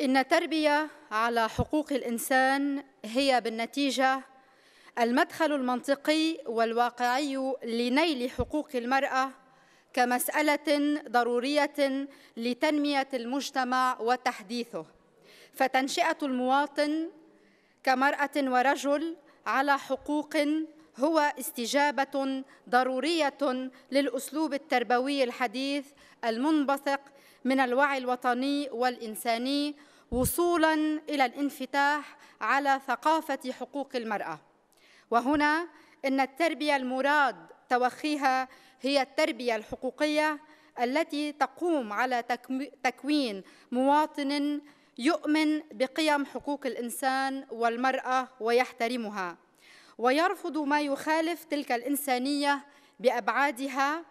إن تربية على حقوق الإنسان هي بالنتيجة المدخل المنطقي والواقعي لنيل حقوق المرأة كمسألة ضرورية لتنمية المجتمع وتحديثه فتنشئة المواطن كمرأة ورجل على حقوق هو استجابة ضرورية للأسلوب التربوي الحديث المنبثق من الوعي الوطني والإنساني وصولا إلى الانفتاح على ثقافة حقوق المرأة وهنا إن التربية المراد توخيها هي التربية الحقوقية التي تقوم على تكوين مواطن يؤمن بقيم حقوق الإنسان والمرأة ويحترمها ويرفض ما يخالف تلك الإنسانية بأبعادها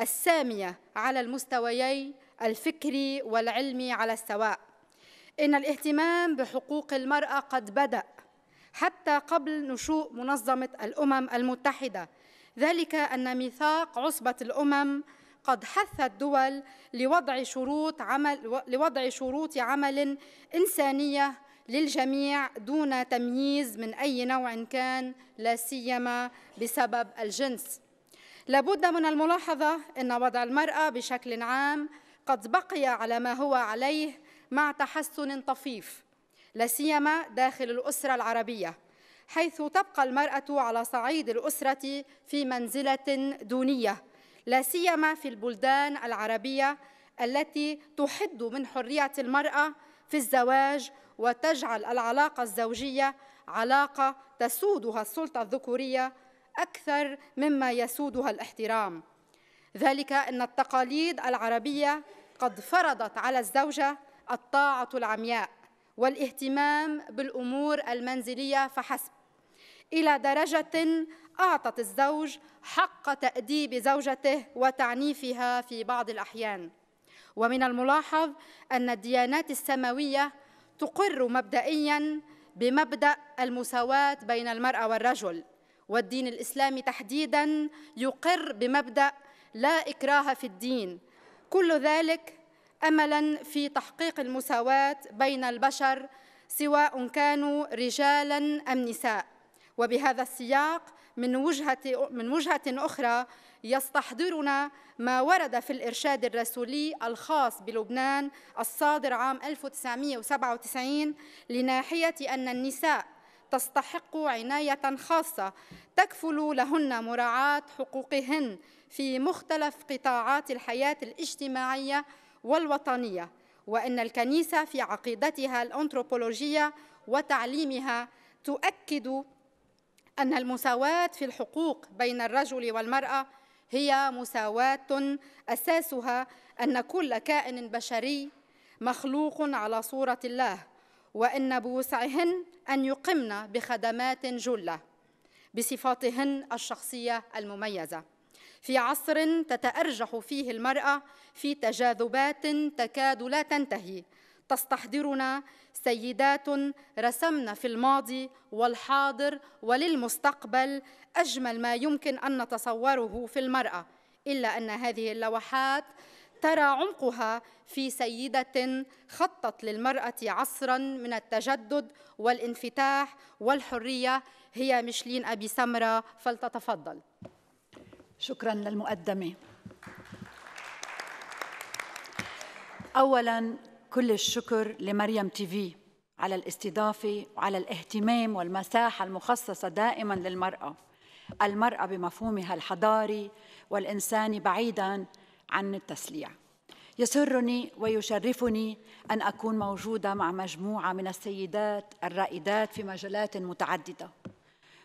السامية على المستويين الفكري والعلمي على السواء ان الاهتمام بحقوق المراه قد بدا حتى قبل نشوء منظمه الامم المتحده ذلك ان ميثاق عصبه الامم قد حث الدول لوضع شروط عمل لوضع شروط عمل انسانيه للجميع دون تمييز من اي نوع كان لا سيما بسبب الجنس لابد من الملاحظه ان وضع المراه بشكل عام قد بقي على ما هو عليه مع تحسن طفيف لسيما داخل الأسرة العربية حيث تبقى المرأة على صعيد الأسرة في منزلة دونية لسيما في البلدان العربية التي تحد من حرية المرأة في الزواج وتجعل العلاقة الزوجية علاقة تسودها السلطة الذكورية أكثر مما يسودها الاحترام ذلك أن التقاليد العربية قد فرضت على الزوجة الطاعة العمياء والاهتمام بالأمور المنزلية فحسب إلى درجة أعطت الزوج حق تأديب زوجته وتعنيفها في بعض الأحيان ومن الملاحظ أن الديانات السماوية تقر مبدئيا بمبدأ المساواة بين المرأة والرجل والدين الإسلامي تحديدا يقر بمبدأ لا إكراه في الدين كل ذلك أملا في تحقيق المساواة بين البشر سواء كانوا رجالا أم نساء وبهذا السياق من وجهة, من وجهة أخرى يستحضرنا ما ورد في الإرشاد الرسولي الخاص بلبنان الصادر عام 1997 لناحية أن النساء تستحق عناية خاصة تكفل لهن مراعاة حقوقهن في مختلف قطاعات الحياة الاجتماعية والوطنية وأن الكنيسة في عقيدتها الأنثروبولوجية وتعليمها تؤكد أن المساواة في الحقوق بين الرجل والمرأة هي مساواة أساسها أن كل كائن بشري مخلوق على صورة الله وإن بوسعهن أن يقمن بخدمات جلة بصفاتهن الشخصية المميزة في عصر تتأرجح فيه المرأة في تجاذبات تكاد لا تنتهي تستحضرنا سيدات رسمن في الماضي والحاضر وللمستقبل أجمل ما يمكن أن نتصوره في المرأة إلا أن هذه اللوحات ترى عمقها في سيدة خطت للمرأة عصرا من التجدد والانفتاح والحرية هي مشلين أبي سمرة فلتتفضل شكرا للمقدمة أولا كل الشكر لمريم تي في على الاستضافة وعلى الاهتمام والمساحة المخصصة دائما للمرأة المرأة بمفهومها الحضاري والإنساني بعيدا عن التسليع يسرني ويشرفني ان اكون موجوده مع مجموعه من السيدات الرائدات في مجالات متعدده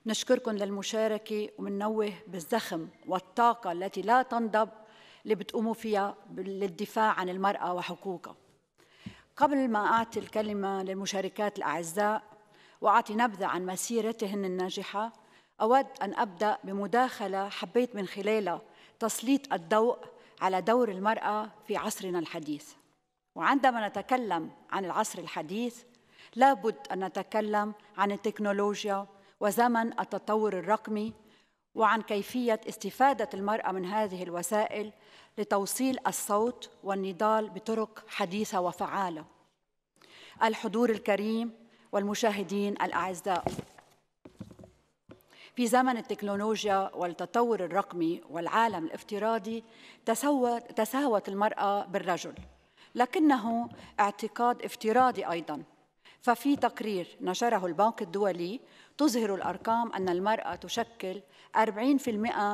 نشكركم للمشاركه ومنوه بالزخم والطاقه التي لا تنضب اللي بتقوموا فيها للدفاع عن المراه وحقوقها قبل ما اعطي الكلمه للمشاركات الاعزاء واعطي نبذه عن مسيرتهن الناجحه اود ان ابدا بمداخله حبيت من خلالها تسليط الضوء على دور المرأة في عصرنا الحديث وعندما نتكلم عن العصر الحديث لابد أن نتكلم عن التكنولوجيا وزمن التطور الرقمي وعن كيفية استفادة المرأة من هذه الوسائل لتوصيل الصوت والنضال بطرق حديثة وفعالة الحضور الكريم والمشاهدين الأعزاء في زمن التكنولوجيا والتطور الرقمي والعالم الافتراضي تساوت المرأة بالرجل لكنه اعتقاد افتراضي أيضاً ففي تقرير نشره البنك الدولي تظهر الأرقام أن المرأة تشكل 40%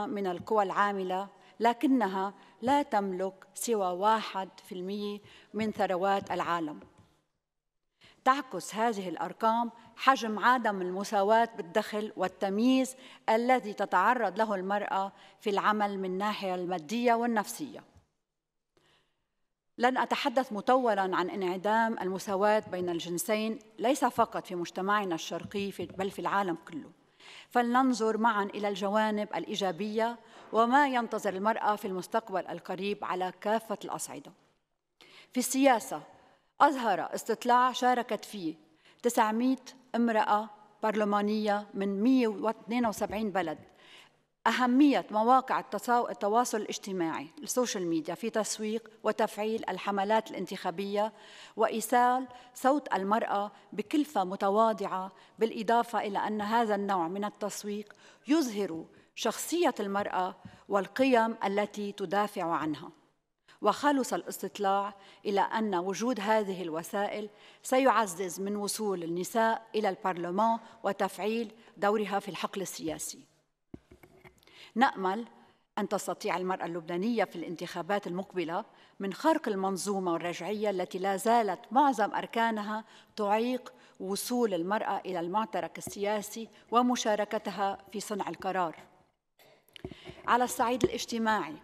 من القوى العاملة لكنها لا تملك سوى 1% من ثروات العالم تعكس هذه الأرقام حجم عدم المساواة بالدخل والتمييز الذي تتعرض له المرأة في العمل من الناحية المادية والنفسية. لن أتحدث مطولا عن انعدام المساواة بين الجنسين ليس فقط في مجتمعنا الشرقي بل في العالم كله. فلننظر معا إلى الجوانب الإيجابية وما ينتظر المرأة في المستقبل القريب على كافة الأصعدة. في السياسة أظهر استطلاع شاركت فيه 900 امرأة برلمانية من 172 بلد أهمية مواقع التواصل الاجتماعي السوشيال ميديا في تسويق وتفعيل الحملات الانتخابية وإيصال صوت المرأة بكلفة متواضعة بالإضافة إلى أن هذا النوع من التسويق يظهر شخصية المرأة والقيم التي تدافع عنها وخلص الاستطلاع إلى أن وجود هذه الوسائل سيعزز من وصول النساء إلى البرلمان وتفعيل دورها في الحقل السياسي نأمل أن تستطيع المرأة اللبنانية في الانتخابات المقبلة من خرق المنظومة الرجعية التي لا زالت معظم أركانها تعيق وصول المرأة إلى المعترك السياسي ومشاركتها في صنع القرار. على الصعيد الاجتماعي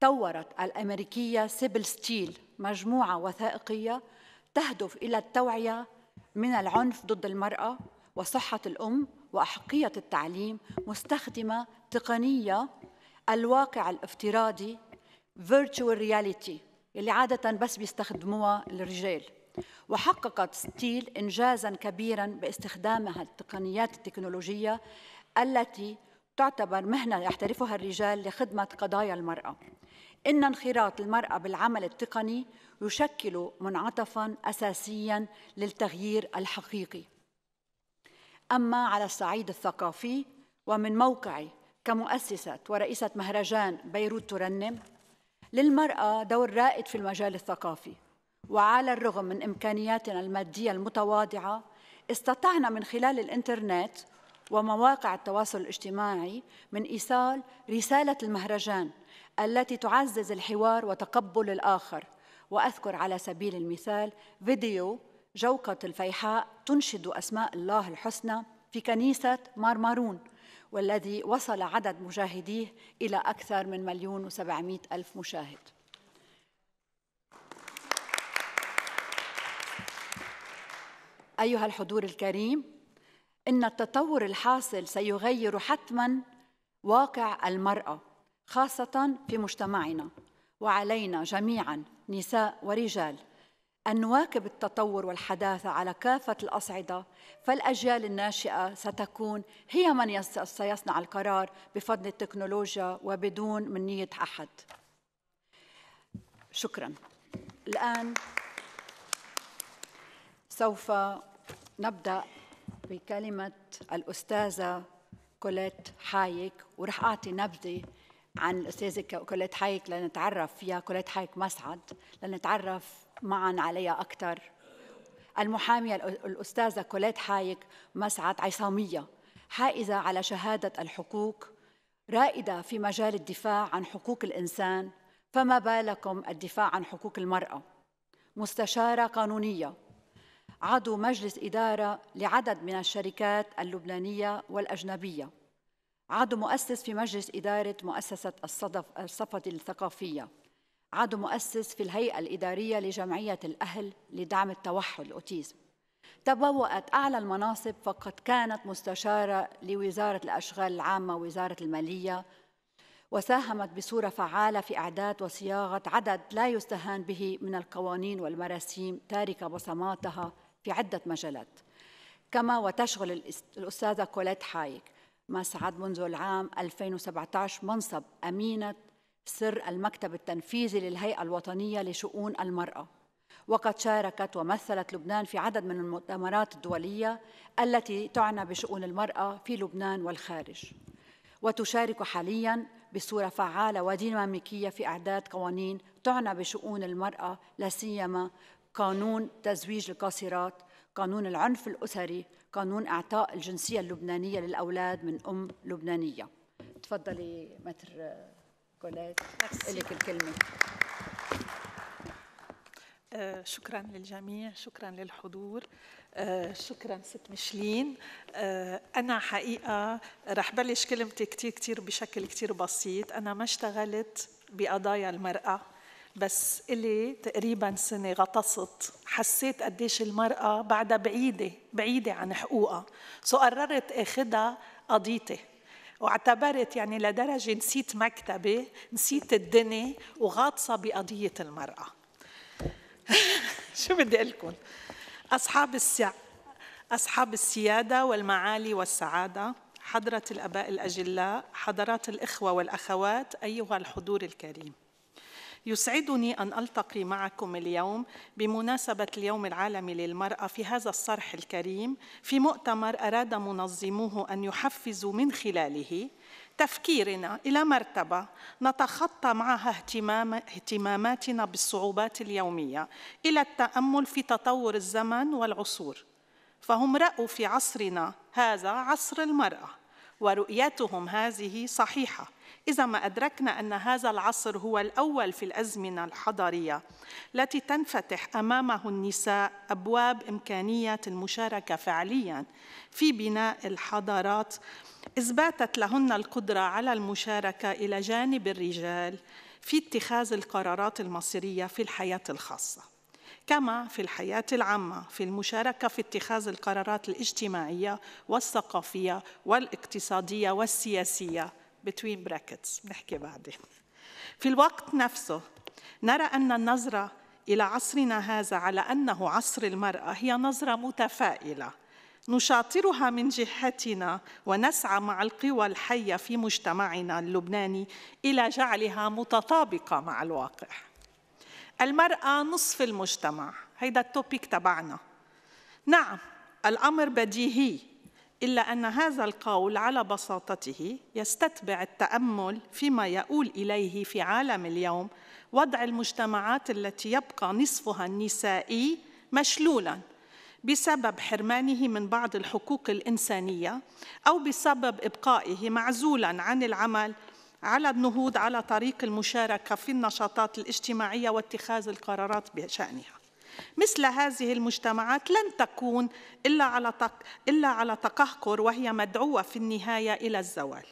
طورت الأمريكية سيبل ستيل مجموعة وثائقية تهدف إلى التوعية من العنف ضد المرأة وصحة الأم وأحقية التعليم مستخدمة تقنية الواقع الافتراضي virtual reality اللي عادة بس بيستخدموها الرجال وحققت ستيل إنجازا كبيرا باستخدامها التقنيات التكنولوجية التي تعتبر مهنة يحترفها الرجال لخدمة قضايا المرأة إن انخراط المرأة بالعمل التقني يشكل منعطفا أساسيا للتغيير الحقيقي أما على الصعيد الثقافي ومن موقعي كمؤسسة ورئيسة مهرجان بيروت ترنم للمرأة دور رائد في المجال الثقافي وعلى الرغم من إمكانياتنا المادية المتواضعة استطعنا من خلال الإنترنت ومواقع التواصل الاجتماعي من إيصال رسالة المهرجان التي تعزز الحوار وتقبل الآخر وأذكر على سبيل المثال فيديو جوقة الفيحاء تنشد أسماء الله الحسنى في كنيسة مارمارون والذي وصل عدد مشاهديه إلى أكثر من مليون وسبعمائة ألف مشاهد أيها الحضور الكريم إن التطور الحاصل سيغير حتماً واقع المرأة خاصة في مجتمعنا وعلينا جميعا نساء ورجال أن نواكب التطور والحداثة على كافة الأصعدة فالأجيال الناشئة ستكون هي من سيصنع القرار بفضل التكنولوجيا وبدون منية أحد شكرا الآن سوف نبدأ بكلمة الأستاذة كوليت حايك ورح أعطي نبذة عن الأستاذة كوليت حايك لنتعرف فيها كوليت حايك مسعد لنتعرف معا عليها أكثر المحامية الأستاذة كوليت حايك مسعد عصامية حائزة على شهادة الحقوق رائدة في مجال الدفاع عن حقوق الإنسان فما بالكم الدفاع عن حقوق المرأة مستشارة قانونية عضو مجلس إدارة لعدد من الشركات اللبنانية والأجنبية عضو مؤسس في مجلس إدارة مؤسسة الصدف الصفد الثقافية عضو مؤسس في الهيئة الإدارية لجمعية الأهل لدعم التوحد الأوتيزم تبوأت أعلى المناصب فقد كانت مستشارة لوزارة الأشغال العامة ووزارة المالية وساهمت بصورة فعالة في إعداد وصياغة عدد لا يستهان به من القوانين والمراسيم تاركة بصماتها في عدة مجالات كما وتشغل الأستاذة كوليت حايك مسعد منذ العام 2017 منصب أمينة سر المكتب التنفيذي للهيئة الوطنية لشؤون المرأة وقد شاركت ومثلت لبنان في عدد من المؤتمرات الدولية التي تعنى بشؤون المرأة في لبنان والخارج وتشارك حاليا بصورة فعالة وديناميكية في إعداد قوانين تعنى بشؤون المرأة لسيما قانون تزويج القاصرات قانون العنف الأسري قانون اعطاء الجنسيه اللبنانيه للاولاد من ام لبنانيه تفضلي متر آه، كوليت لك الكلمه آه، شكرا للجميع شكرا للحضور آه، شكرا ست مشلين انا حقيقه رح بلش كلمتي كثير كثير بشكل كثير بسيط انا ما اشتغلت بقضايا المراه بس إلي تقريبا سنة غطست حسيت قديش المرأة بعدها بعيدة بعيدة عن حقوقها سو قررت أخدها قضيتي واعتبرت يعني لدرجة نسيت مكتبي نسيت الدنيا وغاطسة بقضية المرأة شو بدي أقول لكم أصحاب السع... أصحاب السيادة والمعالي والسعادة حضرة الأباء الأجلاء حضرات الإخوة والأخوات أيها الحضور الكريم يسعدني أن ألتقي معكم اليوم بمناسبة اليوم العالمي للمرأة في هذا الصرح الكريم في مؤتمر أراد منظموه أن يحفزوا من خلاله تفكيرنا إلى مرتبة نتخطى معها اهتمام اهتماماتنا بالصعوبات اليومية إلى التأمل في تطور الزمن والعصور فهم رأوا في عصرنا هذا عصر المرأة ورؤيتهم هذه صحيحة إذا ما أدركنا أن هذا العصر هو الأول في الأزمنة الحضارية التي تنفتح أمامه النساء أبواب إمكانية المشاركة فعلياً في بناء الحضارات إذ باتت لهن القدرة على المشاركة إلى جانب الرجال في اتخاذ القرارات المصيرية في الحياة الخاصة كما في الحياة العامة في المشاركة في اتخاذ القرارات الاجتماعية والثقافية والاقتصادية والسياسية between brackets بنحكي بعدين في الوقت نفسه نرى أن النظرة إلى عصرنا هذا على أنه عصر المرأة هي نظرة متفائلة نشاطرها من جهتنا ونسعى مع القوى الحية في مجتمعنا اللبناني إلى جعلها متطابقة مع الواقع المرأة نصف المجتمع هيدا التوبيك تبعنا نعم الأمر بديهي إلا أن هذا القول على بساطته يستتبع التأمل فيما يؤول إليه في عالم اليوم وضع المجتمعات التي يبقى نصفها النسائي مشلولاً بسبب حرمانه من بعض الحقوق الإنسانية أو بسبب إبقائه معزولاً عن العمل على النهوض على طريق المشاركة في النشاطات الاجتماعية واتخاذ القرارات بشأنها مثل هذه المجتمعات لن تكون إلا على, إلا على تقهقر وهي مدعوة في النهاية إلى الزوال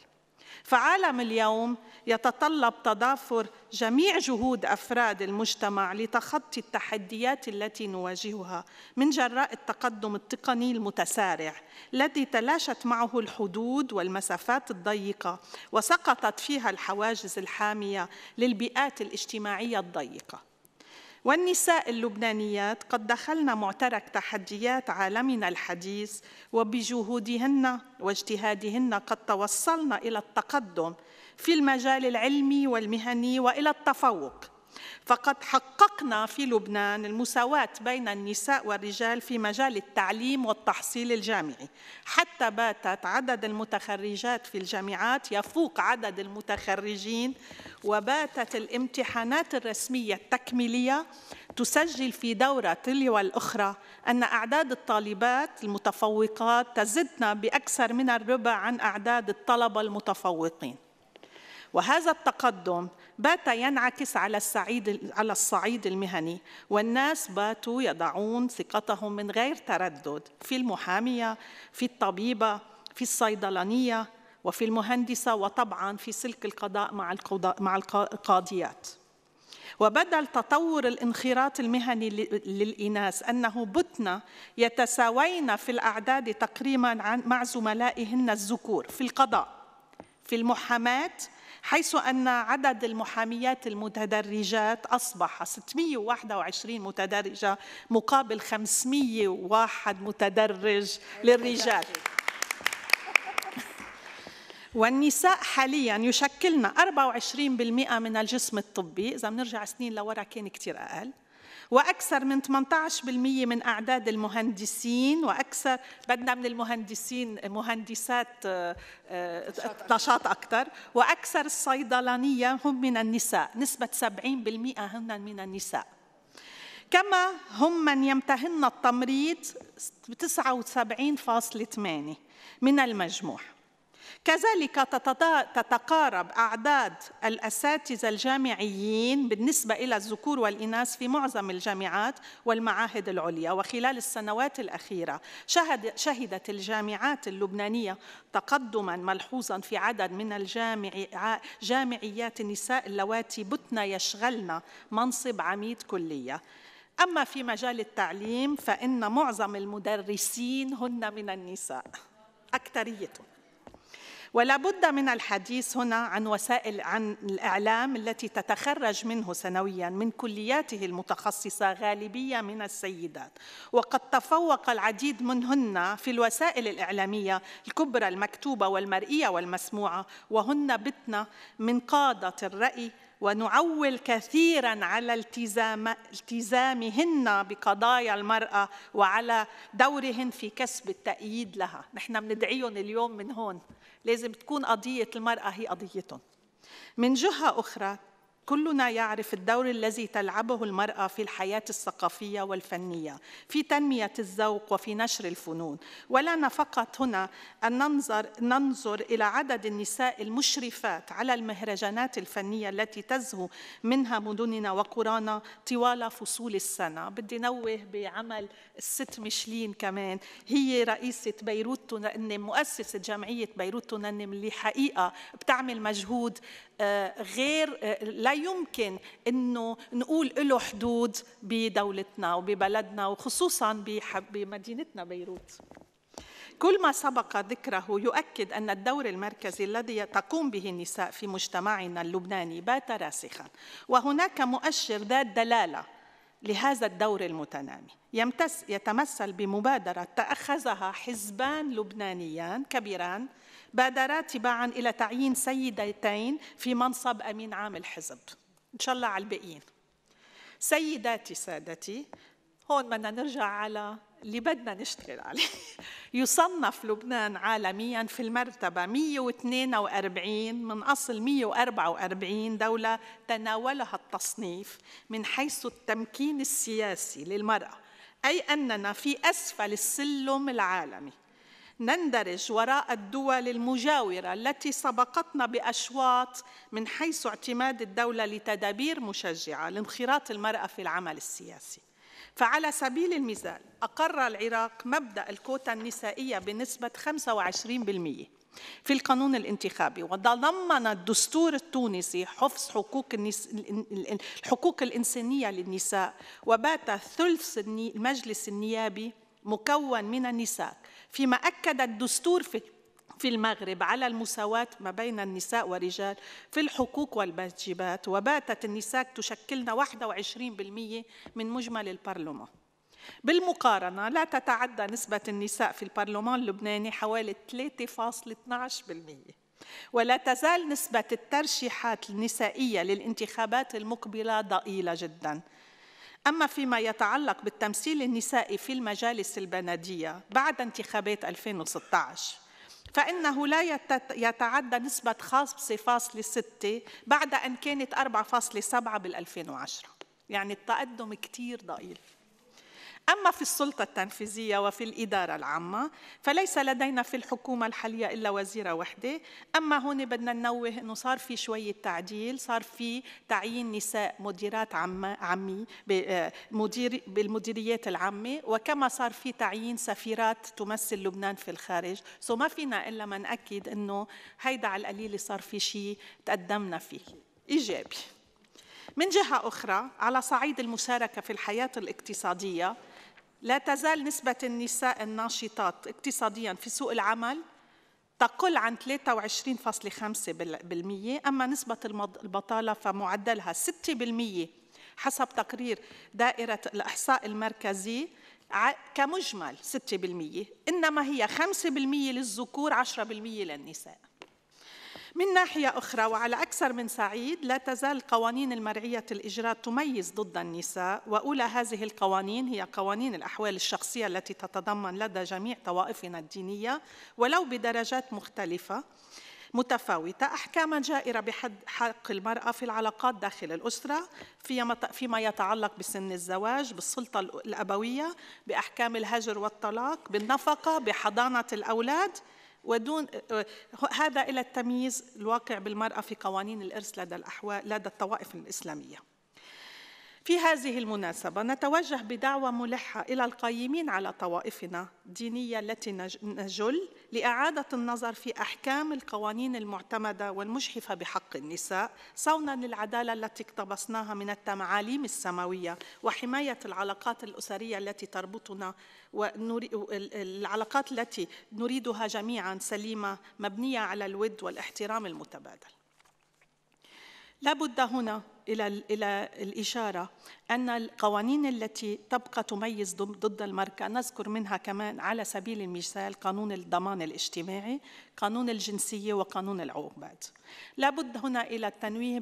فعالم اليوم يتطلب تضافر جميع جهود افراد المجتمع لتخطي التحديات التي نواجهها من جراء التقدم التقني المتسارع الذي تلاشت معه الحدود والمسافات الضيقه وسقطت فيها الحواجز الحاميه للبيئات الاجتماعيه الضيقه والنساء اللبنانيات قد دخلن معترك تحديات عالمنا الحديث وبجهودهن واجتهادهن قد توصلن إلى التقدم في المجال العلمي والمهني وإلى التفوق فقد حققنا في لبنان المساواة بين النساء والرجال في مجال التعليم والتحصيل الجامعي حتى باتت عدد المتخرجات في الجامعات يفوق عدد المتخرجين وباتت الامتحانات الرسمية التكميلية تسجل في دورة تلو الأخرى أن أعداد الطالبات المتفوقات تزدنا بأكثر من الربع عن أعداد الطلبة المتفوقين وهذا التقدم بات ينعكس على الصعيد على الصعيد المهني والناس باتوا يضعون ثقتهم من غير تردد في المحاميه في الطبيبه في الصيدلانيه وفي المهندسه وطبعا في سلك القضاء مع مع القاضيات وبدل تطور الانخراط المهني للإناث أنه بتن يتساوين في الأعداد تقريبا مع زملائهن الذكور في القضاء في المحاماة حيث أن عدد المحاميات المتدرجات أصبح 621 متدرجة مقابل 501 متدرج للرجال والنساء حاليا يشكلن 24% من الجسم الطبي إذا بنرجع سنين لورا كان كثير أقل واكثر من 18% من اعداد المهندسين واكثر بدنا من المهندسين مهندسات آه، آه، نشاط اكثر واكثر الصيدلانيه هم من النساء نسبه 70% هن من النساء كما هم من يمتهن التمريض ب 79.8 من المجموع كذلك تتقارب أعداد الأساتذة الجامعيين بالنسبة إلى الذكور والإناث في معظم الجامعات والمعاهد العليا وخلال السنوات الأخيرة شهدت الجامعات اللبنانية تقدما ملحوظا في عدد من الجامعيات النساء اللواتي بتن يشغلن منصب عميد كلية أما في مجال التعليم فإن معظم المدرسين هن من النساء أكثريتهم ولا بد من الحديث هنا عن وسائل عن الإعلام التي تتخرج منه سنويا من كلياته المتخصصة غالبية من السيدات وقد تفوق العديد منهن في الوسائل الإعلامية الكبرى المكتوبة والمرئية والمسموعة وهن بتنا من قادة الرأي ونعول كثيرا على التزام التزامهن بقضايا المرأة وعلى دورهن في كسب التأييد لها نحن بندعيهم اليوم من هون لازم تكون قضية المرأة هي قضيتهم من جهة أخرى كلنا يعرف الدور الذي تلعبه المرأة في الحياة الثقافية والفنية في تنمية الذوق وفي نشر الفنون ولنا فقط هنا أن ننظر, ننظر إلى عدد النساء المشرفات على المهرجانات الفنية التي تزهو منها مدننا وقرانا طوال فصول السنة بدي نوه بعمل الست مشلين كمان هي رئيسة بيروت تنم مؤسسة جمعية بيروت تنم اللي حقيقة بتعمل مجهود آه، غير آه، لا يمكن انه نقول له حدود بدولتنا وببلدنا وخصوصا بمدينتنا بيروت كل ما سبق ذكره يؤكد أن الدور المركزي الذي تقوم به النساء في مجتمعنا اللبناني بات راسخا وهناك مؤشر ذات دلالة لهذا الدور المتنامي يمتس يتمثل بمبادرة تأخذها حزبان لبنانيان كبيران بادرا تباعا إلى تعيين سيدتين في منصب أمين عام الحزب إن شاء الله على الباقيين سيداتي سادتي هون بدنا نرجع على اللي بدنا نشتغل عليه يصنف لبنان عالميا في المرتبة 142 من أصل 144 دولة تناولها التصنيف من حيث التمكين السياسي للمرأة أي أننا في أسفل السلم العالمي نندرج وراء الدول المجاورة التي سبقتنا بأشواط من حيث اعتماد الدولة لتدابير مشجعة لانخراط المرأة في العمل السياسي فعلى سبيل المثال أقر العراق مبدأ الكوتا النسائية بنسبة 25% في القانون الانتخابي وتضمن الدستور التونسي حفظ حقوق النس... الحقوق الإنسانية للنساء وبات ثلث المجلس النيابي مكون من النساء فيما أكد الدستور في في المغرب على المساواة ما بين النساء والرجال في الحقوق والواجبات وباتت النساء تشكلن 21% من مجمل البرلمان بالمقارنة لا تتعدى نسبة النساء في البرلمان اللبناني حوالي 3.12% ولا تزال نسبة الترشيحات النسائية للانتخابات المقبلة ضئيلة جداً أما فيما يتعلق بالتمثيل النسائي في المجالس البندية بعد انتخابات 2016 فإنه لا يتعدى نسبة 5.6 بعد أن كانت 4.7 بال 2010 يعني التقدم كتير ضئيل أما في السلطة التنفيذية وفي الإدارة العامة فليس لدينا في الحكومة الحالية إلا وزيرة وحدة أما هون بدنا ننوه أنه صار في شوية تعديل صار في تعيين نساء مديرات عامة آه، عمي مدير بالمديريات العامة وكما صار في تعيين سفيرات تمثل لبنان في الخارج سو ما فينا إلا ما نأكد أنه هيدا على القليل صار في شيء تقدمنا فيه إيجابي من جهة أخرى على صعيد المشاركة في الحياة الاقتصادية لا تزال نسبة النساء الناشطات اقتصاديا في سوق العمل تقل عن 23.5% أما نسبة البطالة فمعدلها 6% حسب تقرير دائرة الإحصاء المركزي كمجمل 6% إنما هي 5% للذكور 10% للنساء من ناحية أخرى وعلى أكثر من سعيد لا تزال قوانين المرعية الإجراء تميز ضد النساء وأولى هذه القوانين هي قوانين الأحوال الشخصية التي تتضمن لدى جميع طوائفنا الدينية ولو بدرجات مختلفة متفاوتة أحكاما جائرة بحد حق المرأة في العلاقات داخل الأسرة فيما يتعلق بسن الزواج بالسلطة الأبوية بأحكام الهجر والطلاق بالنفقة بحضانة الأولاد ودون آه، آه، هذا إلى التمييز الواقع بالمرأة في قوانين الإرث لدى, الأحوال لدى الطوائف الإسلامية في هذه المناسبة نتوجه بدعوة ملحة إلى القائمين على طوائفنا الدينية التي نجل لإعادة النظر في أحكام القوانين المعتمدة والمجحفة بحق النساء صونا للعدالة التي اقتبسناها من التعاليم السماوية وحماية العلاقات الأسرية التي تربطنا والعلاقات التي نريدها جميعا سليمة مبنية على الود والاحترام المتبادل لا بد هنا الى الى الاشاره أن القوانين التي تبقى تميز ضد المركة نذكر منها كمان على سبيل المثال قانون الضمان الاجتماعي قانون الجنسية وقانون العقوبات لابد هنا إلى التنويه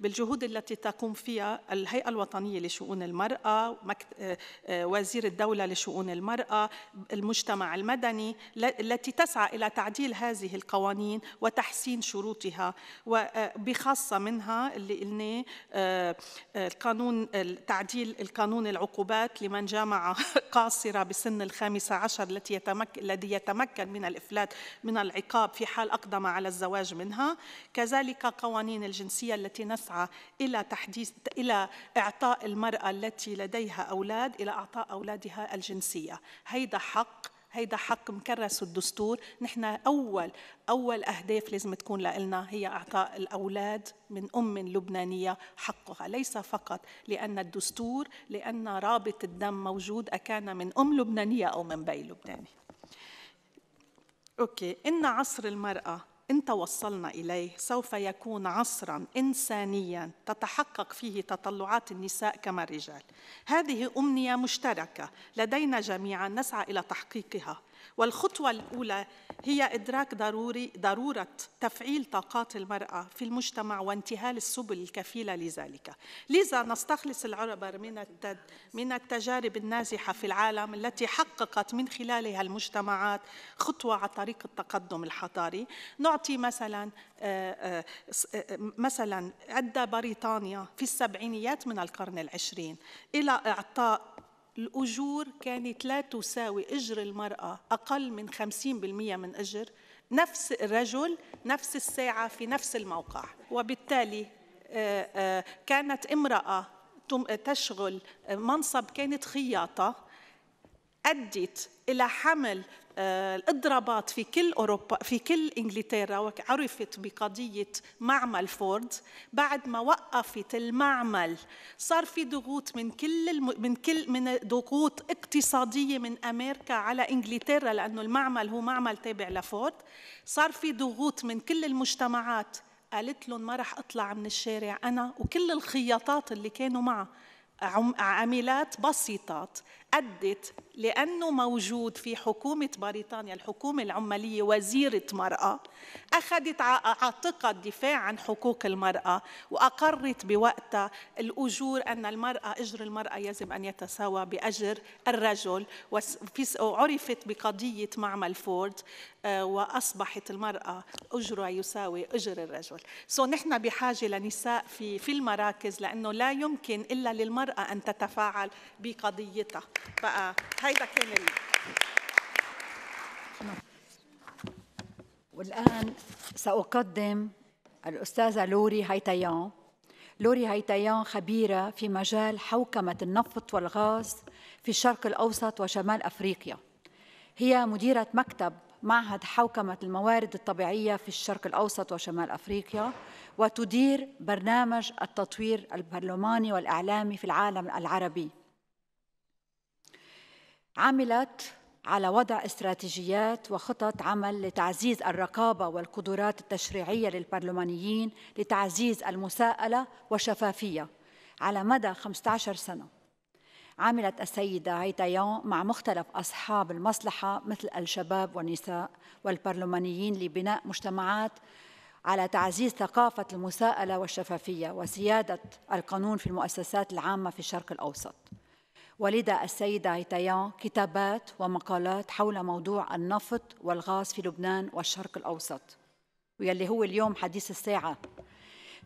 بالجهود التي تقوم فيها الهيئة الوطنية لشؤون المرأة آه، آه، وزير الدولة لشؤون المرأة المجتمع المدني التي تسعى إلى تعديل هذه القوانين وتحسين شروطها وبخاصة آه، منها اللي قلناه القانون تعديل القانون العقوبات لمن جامع قاصرة بسن الخامسة عشر التي يتمكن الذي يتمكن من الإفلات من العقاب في حال أقدم على الزواج منها كذلك قوانين الجنسية التي نسعى إلى تحديث إلى إعطاء المرأة التي لديها أولاد إلى إعطاء أولادها الجنسية هيدا حق هيدا حق مكرسه الدستور نحن أول أول أهداف لازم تكون لنا هي إعطاء الأولاد من أم لبنانية حقها ليس فقط لأن الدستور لأن رابط الدم موجود أكان من أم لبنانية أو من بي لبناني أوكي إن عصر المرأة ان توصلنا اليه سوف يكون عصرا انسانيا تتحقق فيه تطلعات النساء كما الرجال هذه امنيه مشتركه لدينا جميعا نسعى الى تحقيقها والخطوة الأولى هي إدراك ضروري ضرورة تفعيل طاقات المرأة في المجتمع وانتهال السبل الكفيلة لذلك لذا نستخلص العربر من من التجارب النازحة في العالم التي حققت من خلالها المجتمعات خطوة على طريق التقدم الحضاري نعطي مثلا آه، آه، آه، مثلا أدى بريطانيا في السبعينيات من القرن العشرين إلى إعطاء الأجور كانت لا تساوي أجر المرأة أقل من 50% من أجر نفس الرجل نفس الساعة في نفس الموقع وبالتالي آه، آه، كانت امرأة تشغل منصب كانت خياطة أدت إلى حمل آه، الاضرابات في كل اوروبا في كل انجلترا وعرفت بقضيه معمل فورد بعد ما وقفت المعمل صار في ضغوط من كل الم... من كل من ضغوط اقتصاديه من امريكا على انجلترا لانه المعمل هو معمل تابع لفورد صار في ضغوط من كل المجتمعات قالت لهم ما راح اطلع من الشارع انا وكل الخياطات اللي كانوا معها عاملات بسيطات أدت لأنه موجود في حكومة بريطانيا الحكومة العمالية وزيرة مرأة أخذت عاتقة الدفاع عن حقوق المرأة وأقرت بوقتها الأجور أن المرأة أجر المرأة يجب أن يتساوى بأجر الرجل وعرفت بقضية معمل فورد آه، وأصبحت المرأة أجرها يساوي أجر الرجل سو نحن بحاجة لنساء في, في المراكز لأنه لا يمكن إلا للمرأة أن تتفاعل بقضيتها بقى هيدا كان ال... والآن سأقدم الأستاذة لوري هيتيان لوري هيتيان خبيرة في مجال حوكمة النفط والغاز في الشرق الأوسط وشمال أفريقيا هي مديرة مكتب معهد حوكمة الموارد الطبيعية في الشرق الأوسط وشمال أفريقيا وتدير برنامج التطوير البرلماني والإعلامي في العالم العربي عملت على وضع استراتيجيات وخطط عمل لتعزيز الرقابه والقدرات التشريعيه للبرلمانيين لتعزيز المساءله والشفافيه على مدى 15 سنه. عملت السيده عيتيان مع مختلف اصحاب المصلحه مثل الشباب والنساء والبرلمانيين لبناء مجتمعات على تعزيز ثقافه المساءله والشفافيه وسياده القانون في المؤسسات العامه في الشرق الاوسط. ولد السيدة عيتيان كتابات ومقالات حول موضوع النفط والغاز في لبنان والشرق الأوسط ويلي هو اليوم حديث الساعة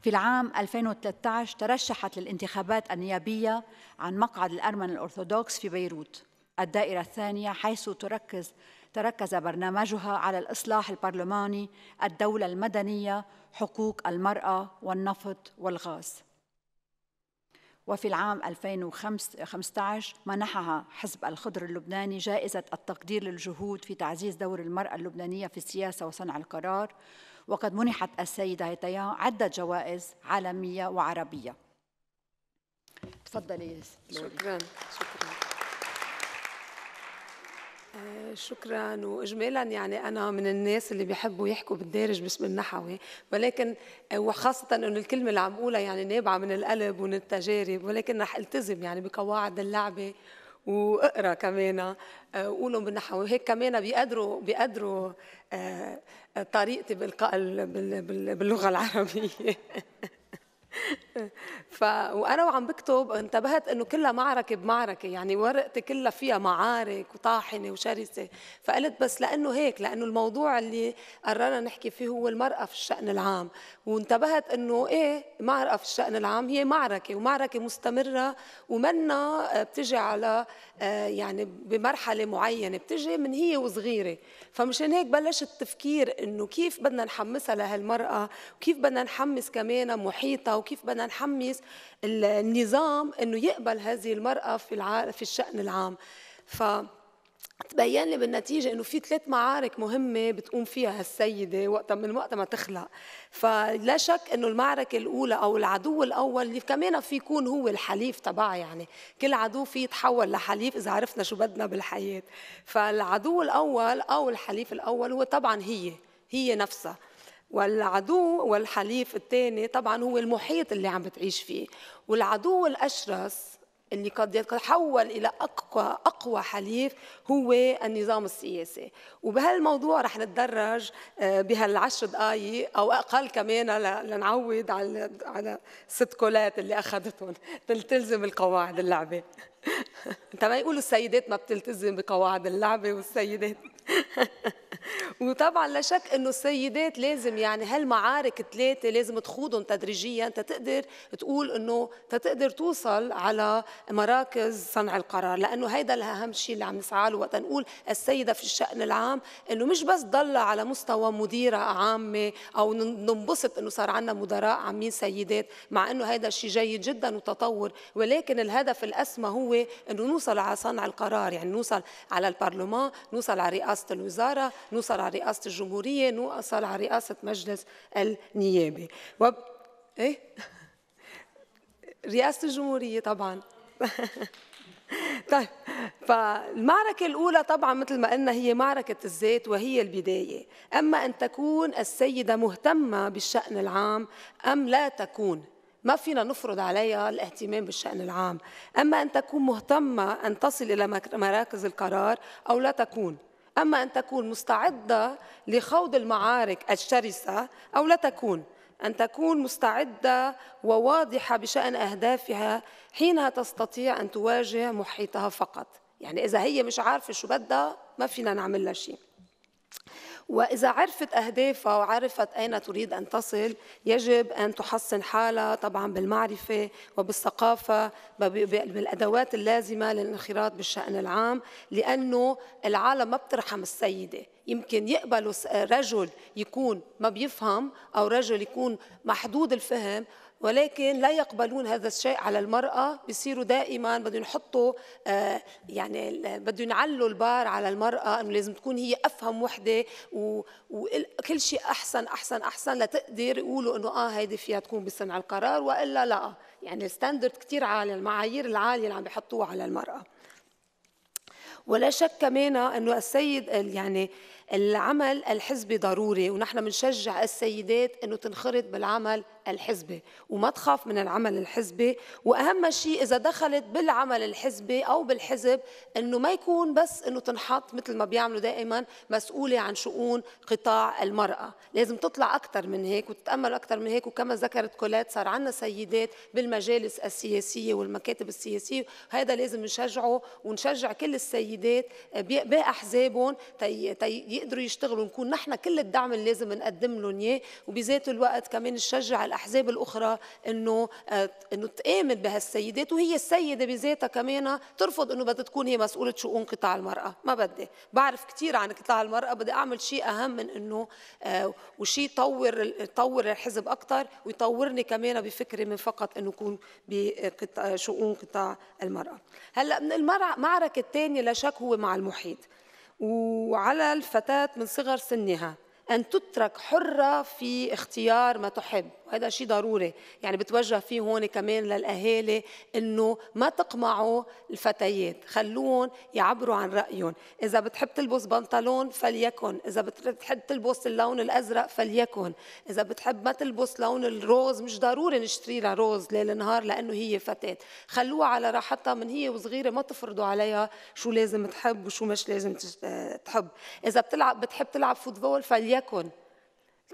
في العام 2013 ترشحت للانتخابات النيابية عن مقعد الأرمن الأرثوذكس في بيروت الدائرة الثانية حيث تركز تركز برنامجها على الإصلاح البرلماني، الدولة المدنية، حقوق المرأة والنفط والغاز. وفي العام 2015 منحها حزب الخضر اللبناني جائزة التقدير للجهود في تعزيز دور المرأة اللبنانية في السياسة وصنع القرار وقد منحت السيدة هيتيا عدة جوائز عالمية وعربية تفضلي شكرا شكرا آه، شكرا واجمالا يعني انا من الناس اللي بيحبوا يحكوا بالدارج باسم النحوي ولكن آه، وخاصه انه الكلمه اللي عم اقولها يعني نابعه من القلب ومن التجارب ولكن رح التزم يعني بقواعد اللعبه واقرا كمان آه، قولهم بالنحوي وهيك كمان بيقدروا بيقدروا طريقتي بالقاء باللغه العربيه ف وانا وعم بكتب انتبهت انه كلها معركه بمعركه يعني ورقتي كلها فيها معارك وطاحنه وشرسه فقلت بس لانه هيك لانه الموضوع اللي قررنا نحكي فيه هو المراه في الشان العام وانتبهت انه ايه المراه في الشان العام هي معركه ومعركه مستمره ومنا بتجي على آه، يعني بمرحله معينه بتجي من هي وصغيره فمشان هيك بلش التفكير انه كيف بدنا نحمسها لهالمراه وكيف بدنا نحمس كمان محيطها او كيف بدنا نحمس النظام انه يقبل هذه المراه في في الشان العام ف تبين لي بالنتيجة إنه في ثلاث معارك مهمة بتقوم فيها هالسيدة وقتها من وقتها ما تخلق فلا شك إنه المعركة الأولى أو العدو الأول اللي كمان في يكون هو الحليف تبعها يعني كل عدو في يتحول لحليف إذا عرفنا شو بدنا بالحياة فالعدو الأول أو الحليف الأول هو طبعا هي هي نفسها والعدو والحليف الثاني طبعا هو المحيط اللي عم بتعيش فيه والعدو الاشرس اللي قد يتحول الى اقوى اقوى حليف هو النظام السياسي وبهالموضوع رح نتدرج آه، بهالعشر دقائق او اقل كمان لنعود على على ست كولات اللي اخذتهم تلتزم القواعد اللعبه انت ما يقولوا السيدات ما بتلتزم بقواعد اللعبه والسيدات وطبعا لا شك انه السيدات لازم يعني هالمعارك الثلاثه لازم تخوضهم تدريجيا تتقدر تقول انه تتقدر توصل على مراكز صنع القرار لانه هيدا الاهم شيء اللي عم نسعى له وقت نقول السيده في الشان العام انه مش بس ضل على مستوى مديره عامه او ننبسط انه صار عندنا مدراء عامين سيدات مع انه هيدا الشيء جيد جدا وتطور ولكن الهدف الاسمى هو انه نوصل على صنع القرار يعني نوصل على البرلمان نوصل على رئاسه رئاسة الوزارة نوصل على رئاسة الجمهورية نوصل على رئاسة مجلس النيابة وب... إيه؟ رئاسة الجمهورية طبعا طيب فالمعركة الأولى طبعا مثل ما قلنا هي معركة الذات وهي البداية أما أن تكون السيدة مهتمة بالشأن العام أم لا تكون ما فينا نفرض عليها الاهتمام بالشأن العام أما أن تكون مهتمة أن تصل إلى مراكز القرار أو لا تكون أما أن تكون مستعدة لخوض المعارك الشرسة أو لا تكون أن تكون مستعدة وواضحة بشأن أهدافها حينها تستطيع أن تواجه محيطها فقط يعني إذا هي مش عارفة شو بدها ما فينا نعمل لها شيء وإذا عرفت أهدافها وعرفت أين تريد أن تصل يجب أن تحصن حالها طبعا بالمعرفة وبالثقافة بالأدوات اللازمة للانخراط بالشأن العام لأنه العالم ما بترحم السيدة يمكن يقبلوا رجل يكون ما بيفهم أو رجل يكون محدود الفهم ولكن لا يقبلون هذا الشيء على المرأة بيصيروا دائما بدهم يحطوا آه، يعني بدهم يعلوا البار على المرأة إنه لازم تكون هي أفهم وحدة وكل شيء أحسن أحسن أحسن لتقدر يقولوا إنه آه هيدي فيها تكون بصنع القرار وإلا لا يعني الستاندرد كتير عالي المعايير العالية اللي عم بيحطوها على المرأة ولا شك كمان انه السيد يعني العمل الحزبي ضروري ونحن بنشجع السيدات انه تنخرط بالعمل الحزبي وما تخاف من العمل الحزبي واهم شيء اذا دخلت بالعمل الحزبي او بالحزب انه ما يكون بس انه تنحط مثل ما بيعملوا دائما مسؤوله عن شؤون قطاع المراه لازم تطلع اكثر من هيك وتتامل اكثر من هيك وكما ذكرت كولات صار عندنا سيدات بالمجالس السياسيه والمكاتب السياسيه هذا لازم نشجعه ونشجع كل السيدات باحزابهم يقدروا يشتغلوا نكون نحن كل الدعم اللي لازم نقدم لهم اياه وبذات الوقت كمان نشجع الأحزاب الأخرى أنه آه، أنه تآمن بهالسيدات وهي السيدة بذاتها كمان ترفض أنه بدها تكون هي مسؤولة شؤون قطاع المرأة ما بدي بعرف كثير عن قطاع المرأة بدي أعمل شيء أهم من أنه آه، وشيء يطور يطور الحزب أكثر ويطورني كمان بفكري من فقط أنه يكون بشؤون قطاع المرأة هلأ من المعركة الثانية لا شك هو مع المحيط وعلى الفتاة من صغر سنها أن تترك حرة في اختيار ما تحب وهذا شيء ضروري يعني بتوجه فيه هون كمان للأهالي أنه ما تقمعوا الفتيات خلوهم يعبروا عن رأيهم إذا بتحب تلبس بنطلون فليكن إذا بتحب تلبس اللون الأزرق فليكن إذا بتحب ما تلبس لون الروز مش ضروري نشتري لها روز ليل نهار لأنه هي فتاة خلوها على راحتها من هي وصغيرة ما تفرضوا عليها شو لازم تحب وشو مش لازم آه، تحب إذا بتلعب بتحب تلعب فوتبول فليكن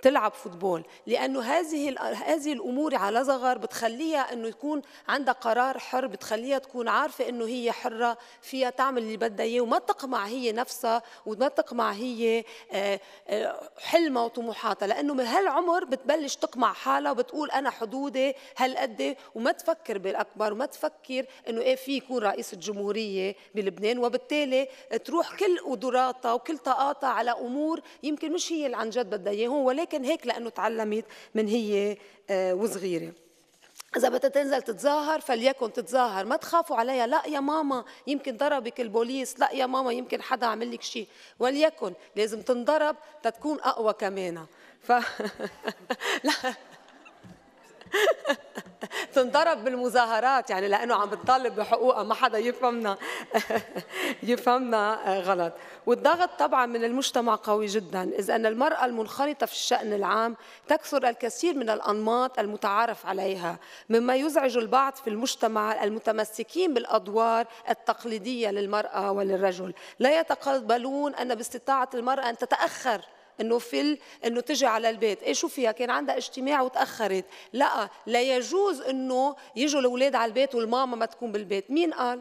تلعب فوتبول لانه هذه هذه الامور على صغر بتخليها انه يكون عندها قرار حر بتخليها تكون عارفه انه هي حره فيها تعمل اللي بدها اياه وما تقمع هي نفسها وما تقمع هي آه، آه، حلمها وطموحاتها لانه من هالعمر بتبلش تقمع حالها وبتقول انا حدودي هالقد وما تفكر بالاكبر وما تفكر انه ايه في يكون رئيس الجمهوريه بلبنان وبالتالي تروح كل قدراتها وكل طاقاتها على امور يمكن مش هي اللي عن جد بدها اياهم ولكن ولكن هيك لأنه تعلمت من هي آه، وصغيرة إذا بدها تنزل تتظاهر فليكن تتظاهر، ما تخافوا عليها، لا يا ماما يمكن ضربك البوليس، لا يا ماما يمكن حدا عمل لك شيء، وليكن لازم تنضرب تتكون أقوى كمان. ف لا تنضرب بالمظاهرات يعني لانه عم بتطالب بحقوقها ما حدا يفهمنا يفهمنا غلط والضغط طبعا من المجتمع قوي جدا اذ ان المراه المنخرطه في الشان العام تكثر الكثير من الانماط المتعارف عليها مما يزعج البعض في المجتمع المتمسكين بالادوار التقليديه للمراه وللرجل لا يتقبلون ان باستطاعه المراه ان تتاخر انه في انه تجي على البيت ايه شو فيها كان عندها اجتماع وتاخرت لا لا يجوز انه يجوا الاولاد على البيت والماما ما تكون بالبيت مين قال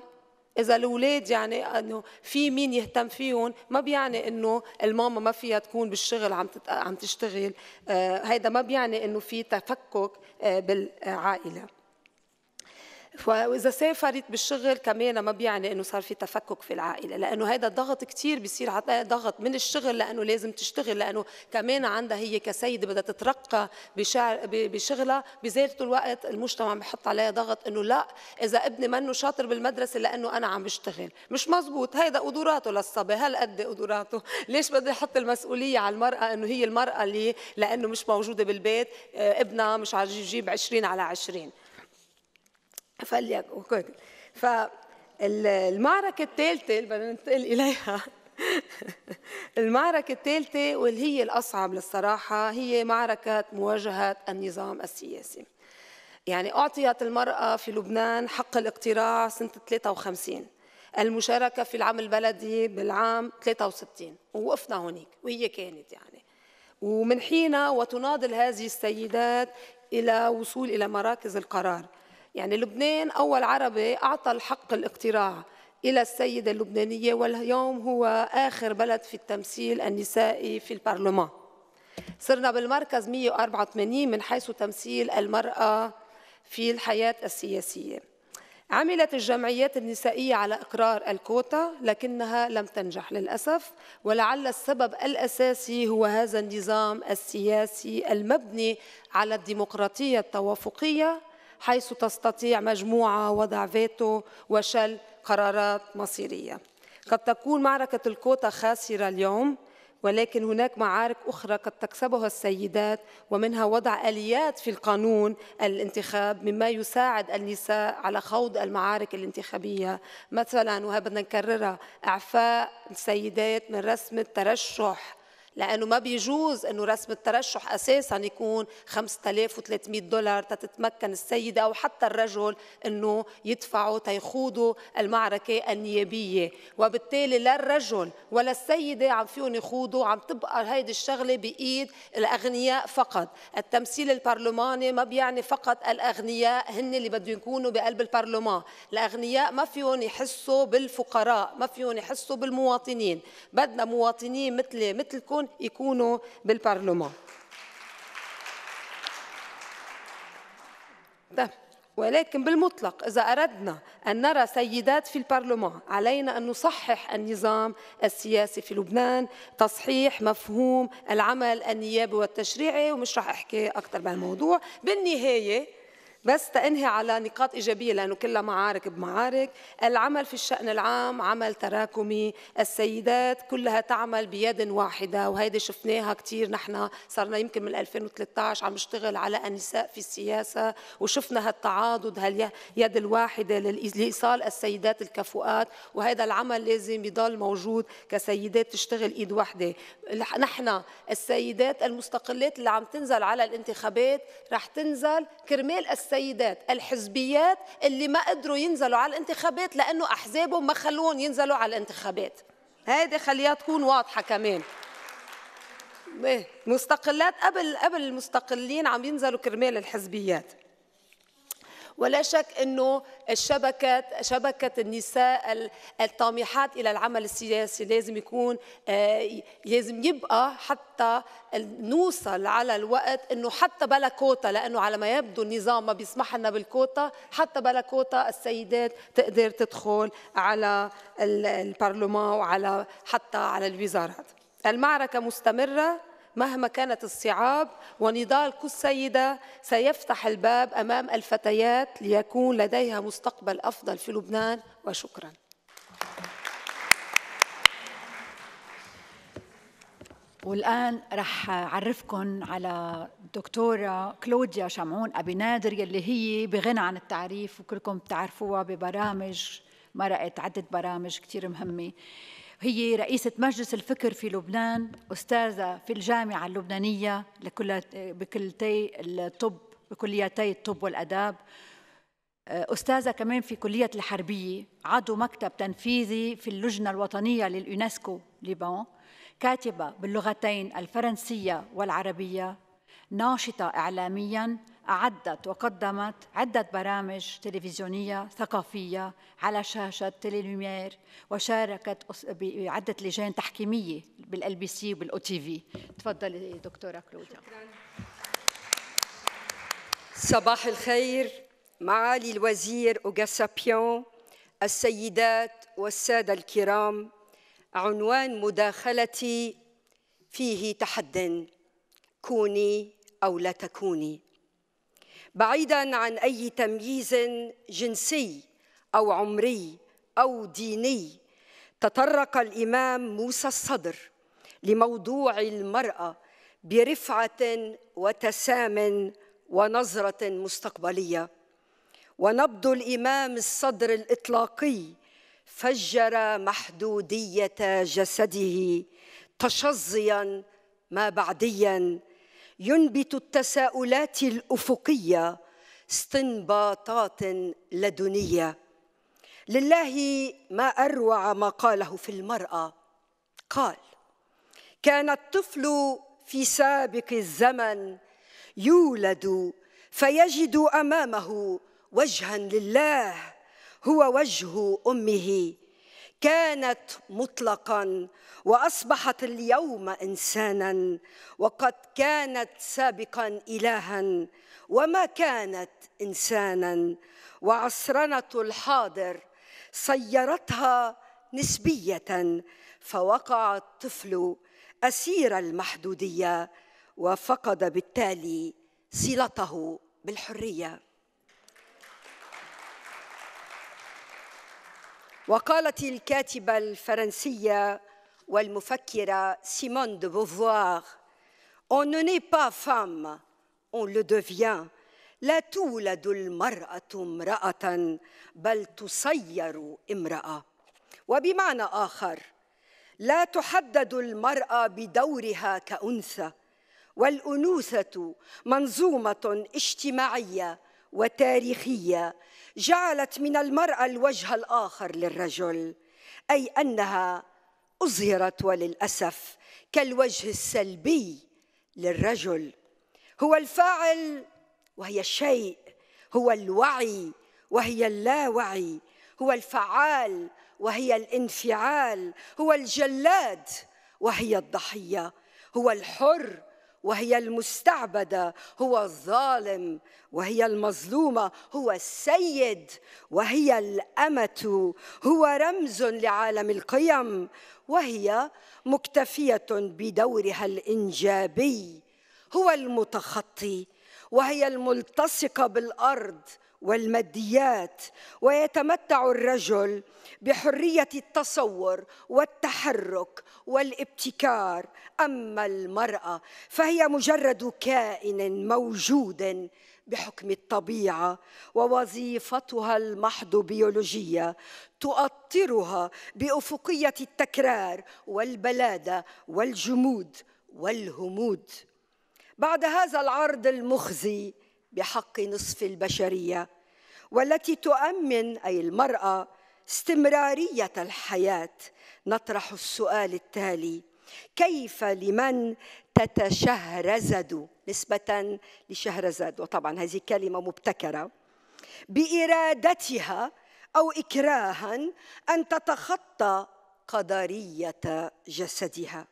إذا الأولاد يعني إنه في مين يهتم فيهم ما بيعني إنه الماما ما فيها تكون بالشغل عم عم تشتغل آه، هيدا ما بيعني إنه في تفكك آه، بالعائلة واذا سافرت بالشغل كمان ما بيعني انه صار في تفكك في العائله لانه هذا الضغط كثير بيصير ضغط من الشغل لانه لازم تشتغل لانه كمان عندها هي كسيده بدها تترقى بشغلها بذات الوقت المجتمع بحط عليها ضغط انه لا اذا ابني منه شاطر بالمدرسه لانه انا عم بشتغل مش مزبوط هيدا قدراته للصبي هل قد قدراته ليش بدي احط المسؤوليه على المراه انه هي المراه اللي لانه مش موجوده بالبيت آه، ابنها مش يجيب 20 على 20 فقال فالمعركة الثالثة اللي بدنا ننتقل إليها المعركة الثالثة واللي هي الأصعب للصراحة هي معركة مواجهة النظام السياسي يعني أعطيت المرأة في لبنان حق الاقتراع سنة 53 المشاركة في العمل البلدي بالعام 63 ووقفنا هونيك وهي كانت يعني ومن حين وتناضل هذه السيدات إلى وصول إلى مراكز القرار يعني لبنان أول عربي أعطى الحق الاقتراع إلى السيدة اللبنانية واليوم هو آخر بلد في التمثيل النسائي في البرلمان صرنا بالمركز 184 من حيث تمثيل المرأة في الحياة السياسية عملت الجمعيات النسائية على إقرار الكوتا لكنها لم تنجح للأسف ولعل السبب الأساسي هو هذا النظام السياسي المبني على الديمقراطية التوافقية حيث تستطيع مجموعة وضع فيتو وشل قرارات مصيرية قد تكون معركة الكوتا خاسرة اليوم ولكن هناك معارك أخرى قد تكسبها السيدات ومنها وضع آليات في القانون الانتخاب مما يساعد النساء على خوض المعارك الانتخابية مثلا وهي بدنا نكررها إعفاء السيدات من رسم الترشح لأنه ما بيجوز أنه رسم الترشح أساسا يكون 5300 دولار تتمكن السيدة أو حتى الرجل أنه يدفعوا تيخوضوا المعركة النيابية وبالتالي لا الرجل ولا السيدة عم فيهم يخوضوا عم تبقى هيدي الشغلة بإيد الأغنياء فقط التمثيل البرلماني ما بيعني فقط الأغنياء هن اللي بدهم يكونوا بقلب البرلمان الأغنياء ما فيهم يحسوا بالفقراء ما فيهم يحسوا بالمواطنين بدنا مواطنين مثلي مثلكم بدهم يكونوا بالبرلمان ده. طيب، ولكن بالمطلق إذا أردنا أن نرى سيدات في البرلمان علينا أن نصحح النظام السياسي في لبنان تصحيح مفهوم العمل النيابي والتشريعي ومش رح أحكي أكثر بهالموضوع بالنهاية بس تنهي على نقاط إيجابية لأنه كلها معارك بمعارك العمل في الشأن العام عمل تراكمي السيدات كلها تعمل بيد واحدة وهيدي شفناها كثير نحن صرنا يمكن من 2013 عم نشتغل على النساء في السياسة وشفنا هالتعاضد هاليد الواحدة لإيصال السيدات الكفؤات وهذا العمل لازم يضل موجود كسيدات تشتغل إيد واحدة نحن السيدات المستقلات اللي عم تنزل على الانتخابات رح تنزل كرمال السيدات السيدات الحزبيات اللي ما قدروا ينزلوا على الانتخابات لانه احزابهم ما خلوهم ينزلوا على الانتخابات هذه خليها تكون واضحه كمان إيه، مستقلات قبل قبل المستقلين عم ينزلوا كرمال الحزبيات ولا شك أنه الشبكة شبكة النساء الطامحات إلى العمل السياسي لازم يكون آه، لازم يبقى حتى نوصل على الوقت أنه حتى بلا كوتا لأنه على ما يبدو النظام ما بيسمح لنا بالكوتا حتى بلا كوتا السيدات تقدر تدخل على البرلمان وعلى حتى على الوزارات المعركة مستمرة مهما كانت الصعاب ونضال كل سيدة سيفتح الباب أمام الفتيات ليكون لديها مستقبل أفضل في لبنان وشكرا والآن رح أعرفكم على دكتورة كلوديا شمعون أبي نادر يلي هي بغنى عن التعريف وكلكم بتعرفوها ببرامج مرقت عدة برامج كتير مهمة هي رئيسة مجلس الفكر في لبنان أستاذة في الجامعة اللبنانية لكل بكلتي الطب بكليتي الطب والأداب أستاذة كمان في كلية الحربية عضو مكتب تنفيذي في اللجنة الوطنية لليونسكو ليبان كاتبة باللغتين الفرنسية والعربية ناشطة إعلامياً أعدت وقدمت عدة برامج تلفزيونية ثقافية على شاشة تيلي لومير وشاركت بعدة لجان تحكيمية بالال بي سي وبالاو تي في تفضلي دكتورة كلوديا صباح الخير معالي الوزير أوغاسابيون السيدات والسادة الكرام عنوان مداخلتي فيه تحد كوني أو لا تكوني بعيدا عن اي تمييز جنسي او عمري او ديني تطرق الامام موسى الصدر لموضوع المراه برفعه وتسام ونظره مستقبليه ونبض الامام الصدر الاطلاقي فجر محدوديه جسده تشظيا ما بعديا ينبت التساؤلات الافقيه استنباطات لدنيه لله ما اروع ما قاله في المراه قال كان الطفل في سابق الزمن يولد فيجد امامه وجها لله هو وجه امه كانت مطلقا واصبحت اليوم انسانا وقد كانت سابقا الها وما كانت انسانا وعصرنه الحاضر صيرتها نسبيه فوقع الطفل اسير المحدوديه وفقد بالتالي صلته بالحريه وقالت الكاتبه الفرنسيه والمفكرة سيمون دو بوفوار On ne naît pas femme, on le devient. لا تولد المرأة امرأة بل تصير امرأة. وبمعنى آخر لا تحدد المرأة بدورها كأنثى والأنوثة منظومة اجتماعية وتاريخية جعلت من المرأة الوجه الآخر للرجل أي أنها أظهرت وللأسف كالوجه السلبي للرجل هو الفاعل وهي الشيء هو الوعي وهي اللاوعي هو الفعال وهي الانفعال هو الجلاد وهي الضحيه هو الحر وهي المستعبده هو الظالم وهي المظلومه هو السيد وهي الامه هو رمز لعالم القيم وهي مكتفيه بدورها الانجابي هو المتخطي وهي الملتصقه بالارض والماديات ويتمتع الرجل بحريه التصور والتحرك والابتكار اما المراه فهي مجرد كائن موجود بحكم الطبيعه ووظيفتها المحض بيولوجيه تؤطرها بافقيه التكرار والبلاده والجمود والهمود بعد هذا العرض المخزي بحق نصف البشريه والتي تؤمن أي المرأة استمرارية الحياة نطرح السؤال التالي كيف لمن تتشهرزد نسبة لشهرزاد وطبعا هذه كلمة مبتكرة بإرادتها أو إكراها أن تتخطى قدرية جسدها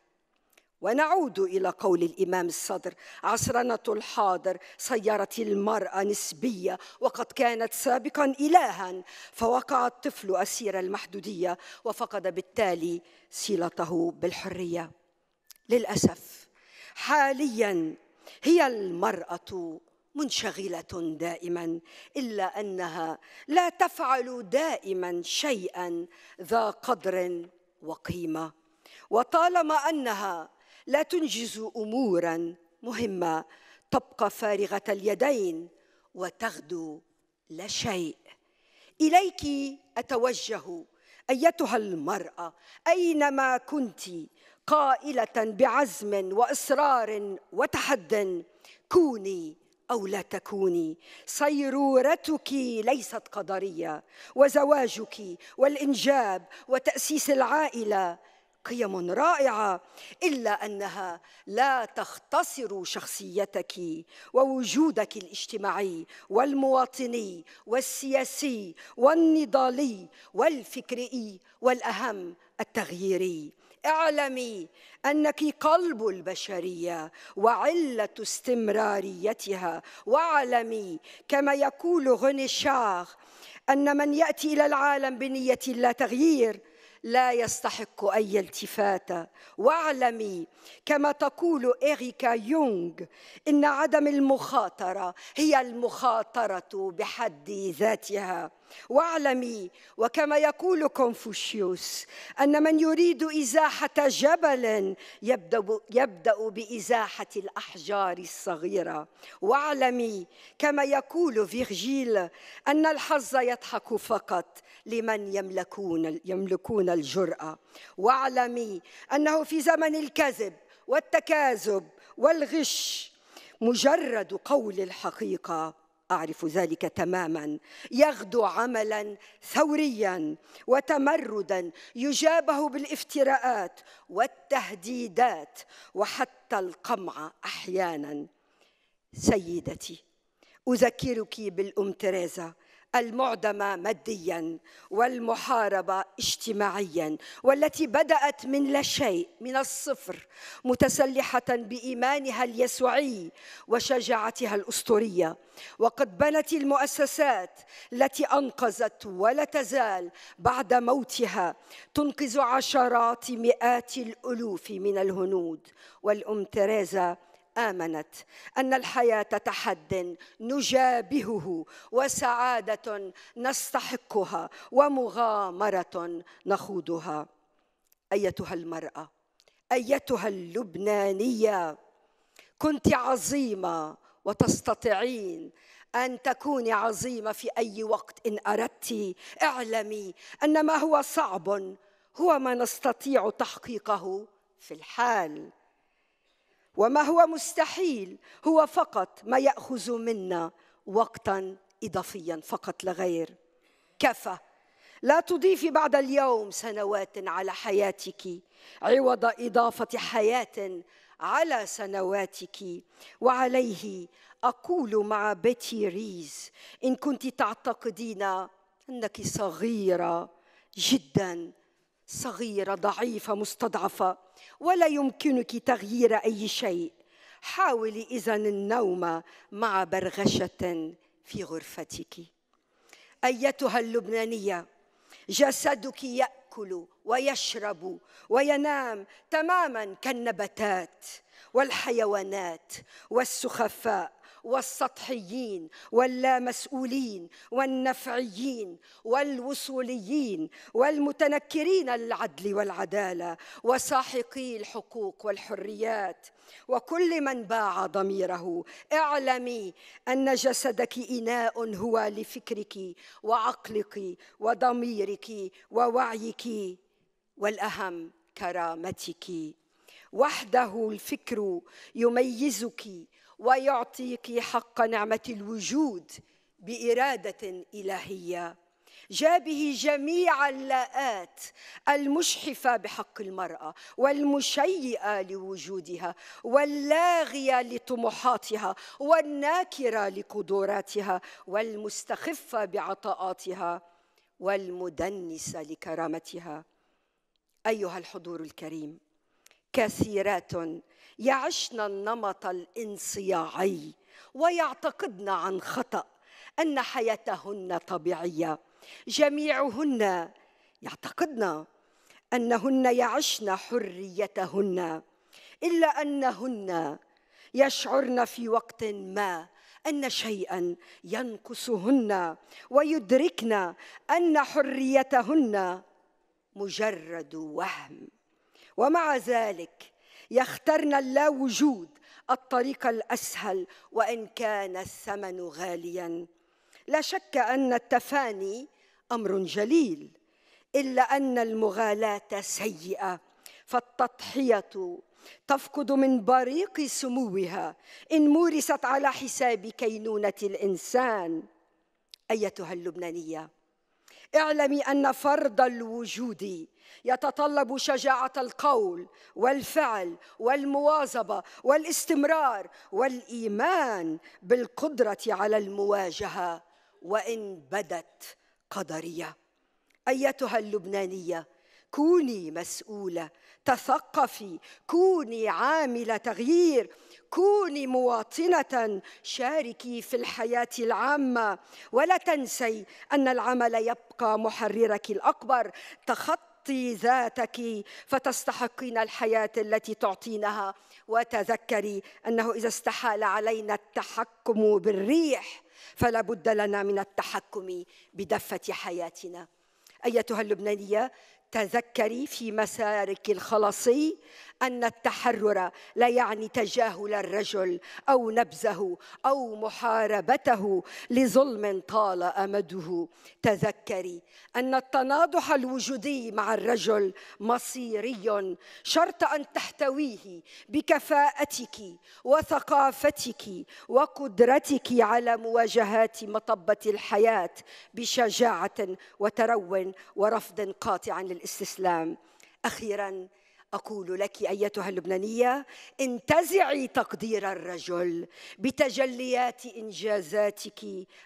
ونعود الى قول الامام الصدر عصرنه الحاضر صيرت المراه نسبيه وقد كانت سابقا الها فوقع الطفل اسير المحدوديه وفقد بالتالي صلته بالحريه للاسف حاليا هي المراه منشغله دائما الا انها لا تفعل دائما شيئا ذا قدر وقيمه وطالما انها لا تنجز امورا مهمه تبقى فارغه اليدين وتغدو لا شيء اليك اتوجه ايتها المراه اينما كنت قائله بعزم واصرار وتحد كوني او لا تكوني صيرورتك ليست قدريه وزواجك والانجاب وتاسيس العائله قيم رائعه الا انها لا تختصر شخصيتك ووجودك الاجتماعي والمواطني والسياسي والنضالي والفكري والاهم التغييري اعلمي انك قلب البشريه وعله استمراريتها واعلمي كما يقول غني شار ان من ياتي الى العالم بنيه لا تغيير لا يستحق أي التفاتة واعلمي كما تقول إريكا يونغ إن عدم المخاطرة هي المخاطرة بحد ذاتها واعلمي وكما يقول كونفوشيوس أن من يريد إزاحة جبل يبدأ, يبدأ بإزاحة الأحجار الصغيرة واعلمي كما يقول فيرجيل أن الحظ يضحك فقط لمن يملكون يملكون الجرأة واعلمي أنه في زمن الكذب والتكاذب والغش مجرد قول الحقيقة أعرف ذلك تماما يغدو عملا ثوريا وتمردا يجابه بالافتراءات والتهديدات وحتى القمع أحيانا سيدتي أذكرك بالأم تريزا المعدمه ماديا والمحاربه اجتماعيا والتي بدات من لا شيء من الصفر متسلحه بايمانها اليسوعي وشجاعتها الاسطوريه وقد بنت المؤسسات التي انقذت ولا تزال بعد موتها تنقذ عشرات مئات الالوف من الهنود والام تريزا امنت ان الحياه تحد نجابهه وسعاده نستحقها ومغامره نخوضها ايتها المراه ايتها اللبنانيه كنت عظيمه وتستطيعين أن تكوني عظيمة في أي وقت إن أردت اعلمي أن ما هو صعب هو ما نستطيع تحقيقه في الحال وما هو مستحيل هو فقط ما ياخذ منا وقتا اضافيا فقط لغير كفى لا تضيفي بعد اليوم سنوات على حياتك عوض اضافه حياه على سنواتك وعليه اقول مع بيتي ريز ان كنت تعتقدين انك صغيره جدا صغيره ضعيفه مستضعفه ولا يمكنك تغيير اي شيء حاولي اذا النوم مع برغشه في غرفتك ايتها اللبنانيه جسدك ياكل ويشرب وينام تماما كالنباتات والحيوانات والسخفاء والسطحيين واللامسؤولين والنفعيين والوصوليين والمتنكرين للعدل والعدالة وساحقي الحقوق والحريات وكل من باع ضميره اعلمي أن جسدك إناء هو لفكرك وعقلك وضميرك ووعيك والأهم كرامتك وحده الفكر يميزك ويعطيك حق نعمه الوجود باراده الهيه جاء به جميع اللاءات المشحفه بحق المراه والمشيئه لوجودها واللاغيه لطموحاتها والناكره لقدراتها والمستخفه بعطاءاتها والمدنسه لكرامتها ايها الحضور الكريم كثيرات يعشن النمط الانصياعي ويعتقدن عن خطأ أن حياتهن طبيعية جميعهن يعتقدن أنهن يعشن حريتهن إلا أنهن يشعرن في وقت ما أن شيئا ينقصهن ويدركن أن حريتهن مجرد وهم ومع ذلك يخترن اللاوجود الطريق الاسهل وان كان الثمن غاليا لا شك ان التفاني امر جليل الا ان المغالاه سيئه فالتضحيه تفقد من بريق سموها ان مورست على حساب كينونه الانسان ايتها اللبنانيه اعلمي ان فرض الوجود يتطلب شجاعه القول والفعل والمواظبه والاستمرار والايمان بالقدره على المواجهه وان بدت قدريه ايتها اللبنانيه كوني مسؤوله تثقفي كوني عامله تغيير كوني مواطنة شاركي في الحياة العامة ولا تنسي أن العمل يبقى محررك الأكبر تخطي ذاتك فتستحقين الحياة التي تعطينها وتذكري أنه إذا استحال علينا التحكم بالريح فلا بد لنا من التحكم بدفة حياتنا أيتها اللبنانية تذكري في مسارك الخلاصي أن التحرر لا يعني تجاهل الرجل أو نبذه أو محاربته لظلم طال أمده تذكري أن التناضح الوجودي مع الرجل مصيري شرط أن تحتويه بكفاءتك وثقافتك وقدرتك على مواجهات مطبة الحياة بشجاعة وترو ورفض قاطع للاستسلام أخيراً اقول لك ايتها اللبنانيه انتزعي تقدير الرجل بتجليات انجازاتك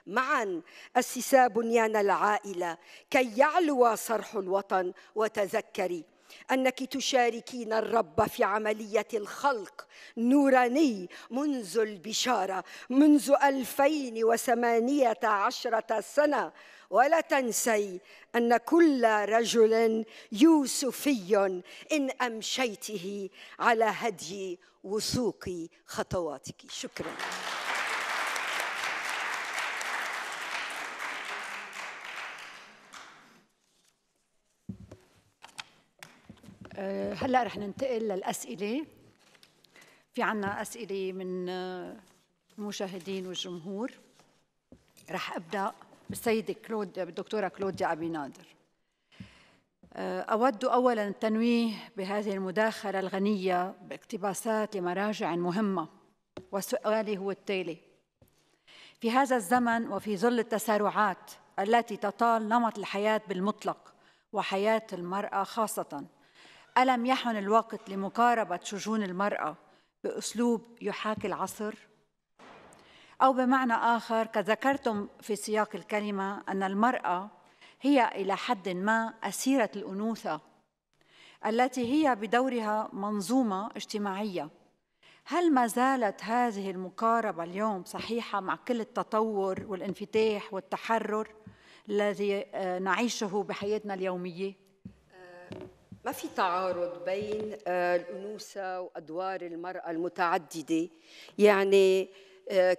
معا اسسا بنيان العائله كي يعلو صرح الوطن وتذكري انك تشاركين الرب في عمليه الخلق نوراني منذ البشاره منذ 2018 سنه ولا تنسي أن كل رجل يوسفي إن أمشيته على هدي وثوق خطواتك شكرا أه، هلا رح ننتقل للأسئلة في عنا أسئلة من المشاهدين آه، والجمهور رح أبدأ بالسيدة كلود الدكتورة كلوديا أبي نادر آه، أود أولا التنويه بهذه المداخلة الغنية باقتباسات لمراجع مهمة وسؤالي هو التالي في هذا الزمن وفي ظل التسارعات التي تطال نمط الحياة بالمطلق وحياة المرأة خاصة ألم يحن الوقت لمقاربة شجون المرأة بأسلوب يحاكي العصر؟ أو بمعنى آخر كذكرتم ذكرتم في سياق الكلمة أن المرأة هي إلى حد ما أسيرة الأنوثة التي هي بدورها منظومة اجتماعية هل ما زالت هذه المقاربة اليوم صحيحة مع كل التطور والانفتاح والتحرر الذي آه، نعيشه بحياتنا اليومية؟ آه، ما في تعارض بين آه، الأنوثة وأدوار المرأة المتعددة يعني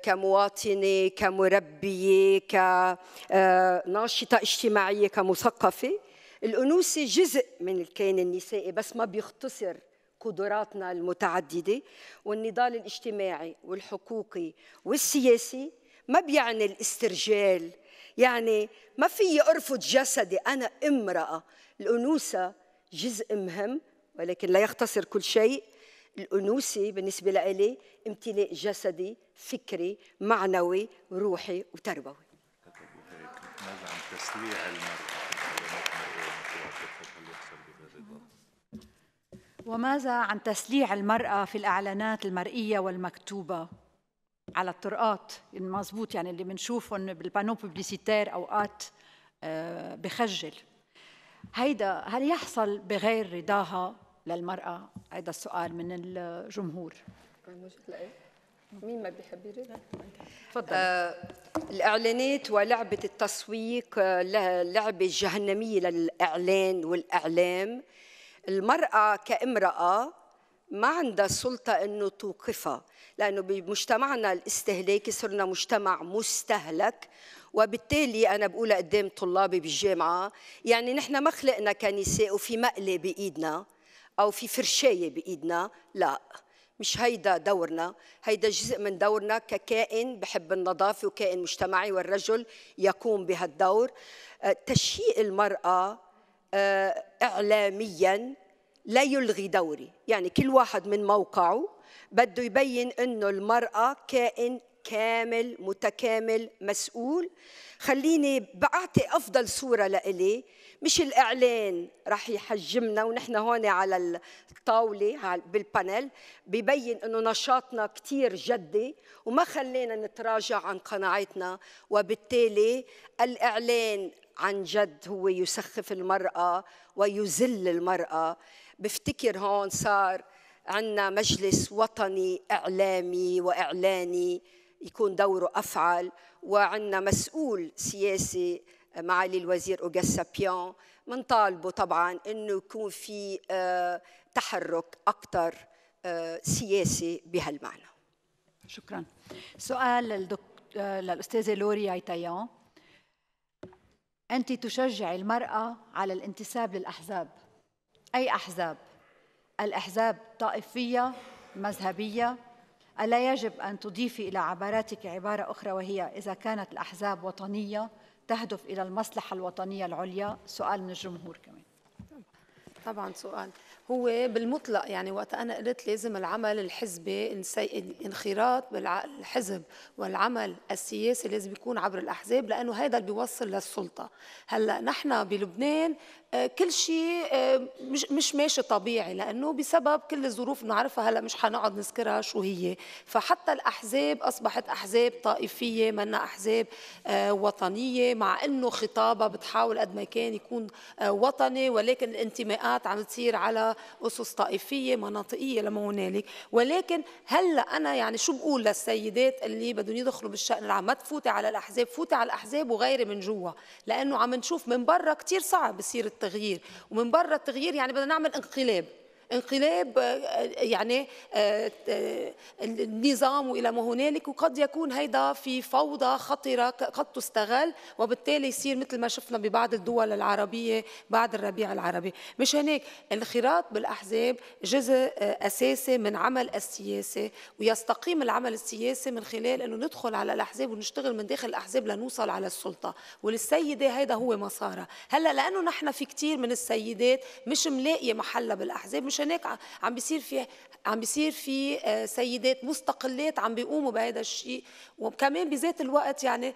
كمواطنه كمربيه كناشطه آه، اجتماعيه كمثقفه الانوثه جزء من الكيان النسائي بس ما بيختصر قدراتنا المتعدده والنضال الاجتماعي والحقوقي والسياسي ما بيعني الاسترجال يعني ما في ارفض جسدي انا امراه الانوثه جزء مهم ولكن لا يختصر كل شيء الأنوثة بالنسبة لإلي امتلاء جسدي فكري معنوي روحي وتربوي وماذا عن تسليع المرأة في الإعلانات المرئية والمكتوبة على الطرقات يعني مظبوط يعني اللي بنشوفهم بالبانو بوبليسيتير أوقات آه، بخجل هيدا هل يحصل بغير رضاها للمرأة هذا السؤال من الجمهور مين ما بيحب يرد تفضل آه الاعلانات ولعبه التسويق آه، لعبه جهنميه للاعلان والاعلام المراه كامراه ما عندها سلطه أنه توقفها لأنه بمجتمعنا الاستهلاكي صرنا مجتمع مستهلك وبالتالي أنا بقول قدام طلابي بالجامعة يعني نحن ما خلقنا كنساء وفي مقلة بإيدنا أو في فرشاية بإيدنا لا مش هيدا دورنا هيدا جزء من دورنا ككائن بحب النظافة وكائن مجتمعي والرجل يقوم بهالدور آه، تشيء المرأة آه، إعلاميا لا يلغي دوري يعني كل واحد من موقعه بده يبين أنه المرأة كائن كامل متكامل مسؤول خليني بعطي افضل صوره لإلي مش الاعلان رح يحجمنا ونحن هون على الطاوله بالبانيل ببين انه نشاطنا كثير جدي وما خلينا نتراجع عن قناعاتنا وبالتالي الاعلان عن جد هو يسخف المراه ويذل المراه بفتكر هون صار عندنا مجلس وطني اعلامي واعلاني يكون دوره أفعل وعندنا مسؤول سياسي آه، معالي الوزير أوغاسا بيان منطالبه طبعا أنه يكون في آه، تحرك أكثر آه، سياسي بهالمعنى شكرا سؤال للدك... للأستاذة لوري عيتيان أنت تشجع المرأة على الانتساب للأحزاب أي أحزاب؟ الأحزاب طائفية مذهبية ألا يجب أن تضيفي إلى عباراتك عبارة أخرى وهي إذا كانت الأحزاب وطنية تهدف إلى المصلحة الوطنية العليا سؤال من الجمهور كمان طبعا سؤال هو بالمطلق يعني وقت انا قلت لازم العمل الحزبي انخراط بالحزب والعمل السياسي لازم يكون عبر الاحزاب لانه هذا اللي بيوصل للسلطه هلا نحن بلبنان آه، كل شيء آه، مش مش ماشي طبيعي لانه بسبب كل الظروف بنعرفها هلا مش حنقعد نذكرها شو هي فحتى الاحزاب اصبحت احزاب طائفيه منا احزاب آه، وطنيه مع انه خطابها بتحاول قد ما كان يكون وطني ولكن الانتماءات عم تصير على اسس طائفيه مناطقيه لما هنالك ولكن هلا انا يعني شو بقول للسيدات اللي بدهم يدخلوا بالشان العام ما تفوتي على الاحزاب فوتي على الاحزاب وغيري من جوا لانه عم نشوف من برا كثير صعب بصير التغيير ومن بره التغيير يعني بدنا نعمل انقلاب انقلاب آه، يعني آه، آه، النظام والى ما هنالك وقد يكون هيدا في فوضى خطره قد تستغل وبالتالي يصير مثل ما شفنا ببعض الدول العربيه بعد الربيع العربي مش هناك الانخراط بالاحزاب جزء اساسي من عمل السياسه ويستقيم العمل السياسي من خلال انه ندخل على الاحزاب ونشتغل من داخل الاحزاب لنوصل على السلطه وللسيده هيدا هو مسارها هلا لانه نحن في كثير من السيدات مش ملاقيه محلها بالاحزاب مش عشان هيك عم بيصير في عم بيصير في آه، سيدات مستقلات عم بيقوموا بهذا الشيء وكمان بذات الوقت يعني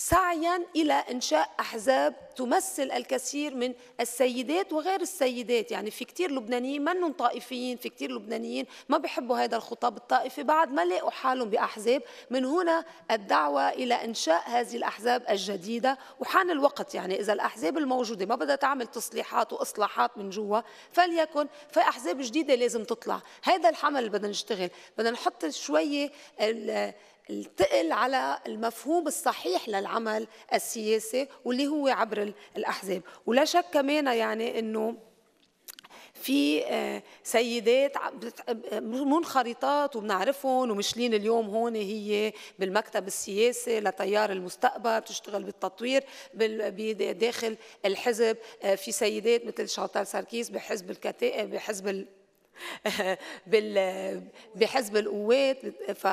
سعيا الى انشاء احزاب تمثل الكثير من السيدات وغير السيدات يعني في كثير لبنانيين منهم طائفيين في كثير لبنانيين ما بيحبوا هذا الخطاب الطائفي بعد ما لاقوا حالهم باحزاب من هنا الدعوه الى انشاء هذه الاحزاب الجديده وحان الوقت يعني اذا الاحزاب الموجوده ما بدها تعمل تصليحات واصلاحات من جوا فليكن في احزاب جديده لازم تطلع هذا الحمل اللي بدنا نشتغل بدنا نحط شويه التقل على المفهوم الصحيح للعمل السياسي واللي هو عبر الأحزاب ولا شك كمان يعني أنه في آه، سيدات آه، منخرطات وبنعرفهم ومشلين اليوم هون هي بالمكتب السياسي لتيار المستقبل بتشتغل بالتطوير داخل الحزب آه، في سيدات مثل شاطر ساركيس بحزب الكتائب بحزب بال بحزب القوات ف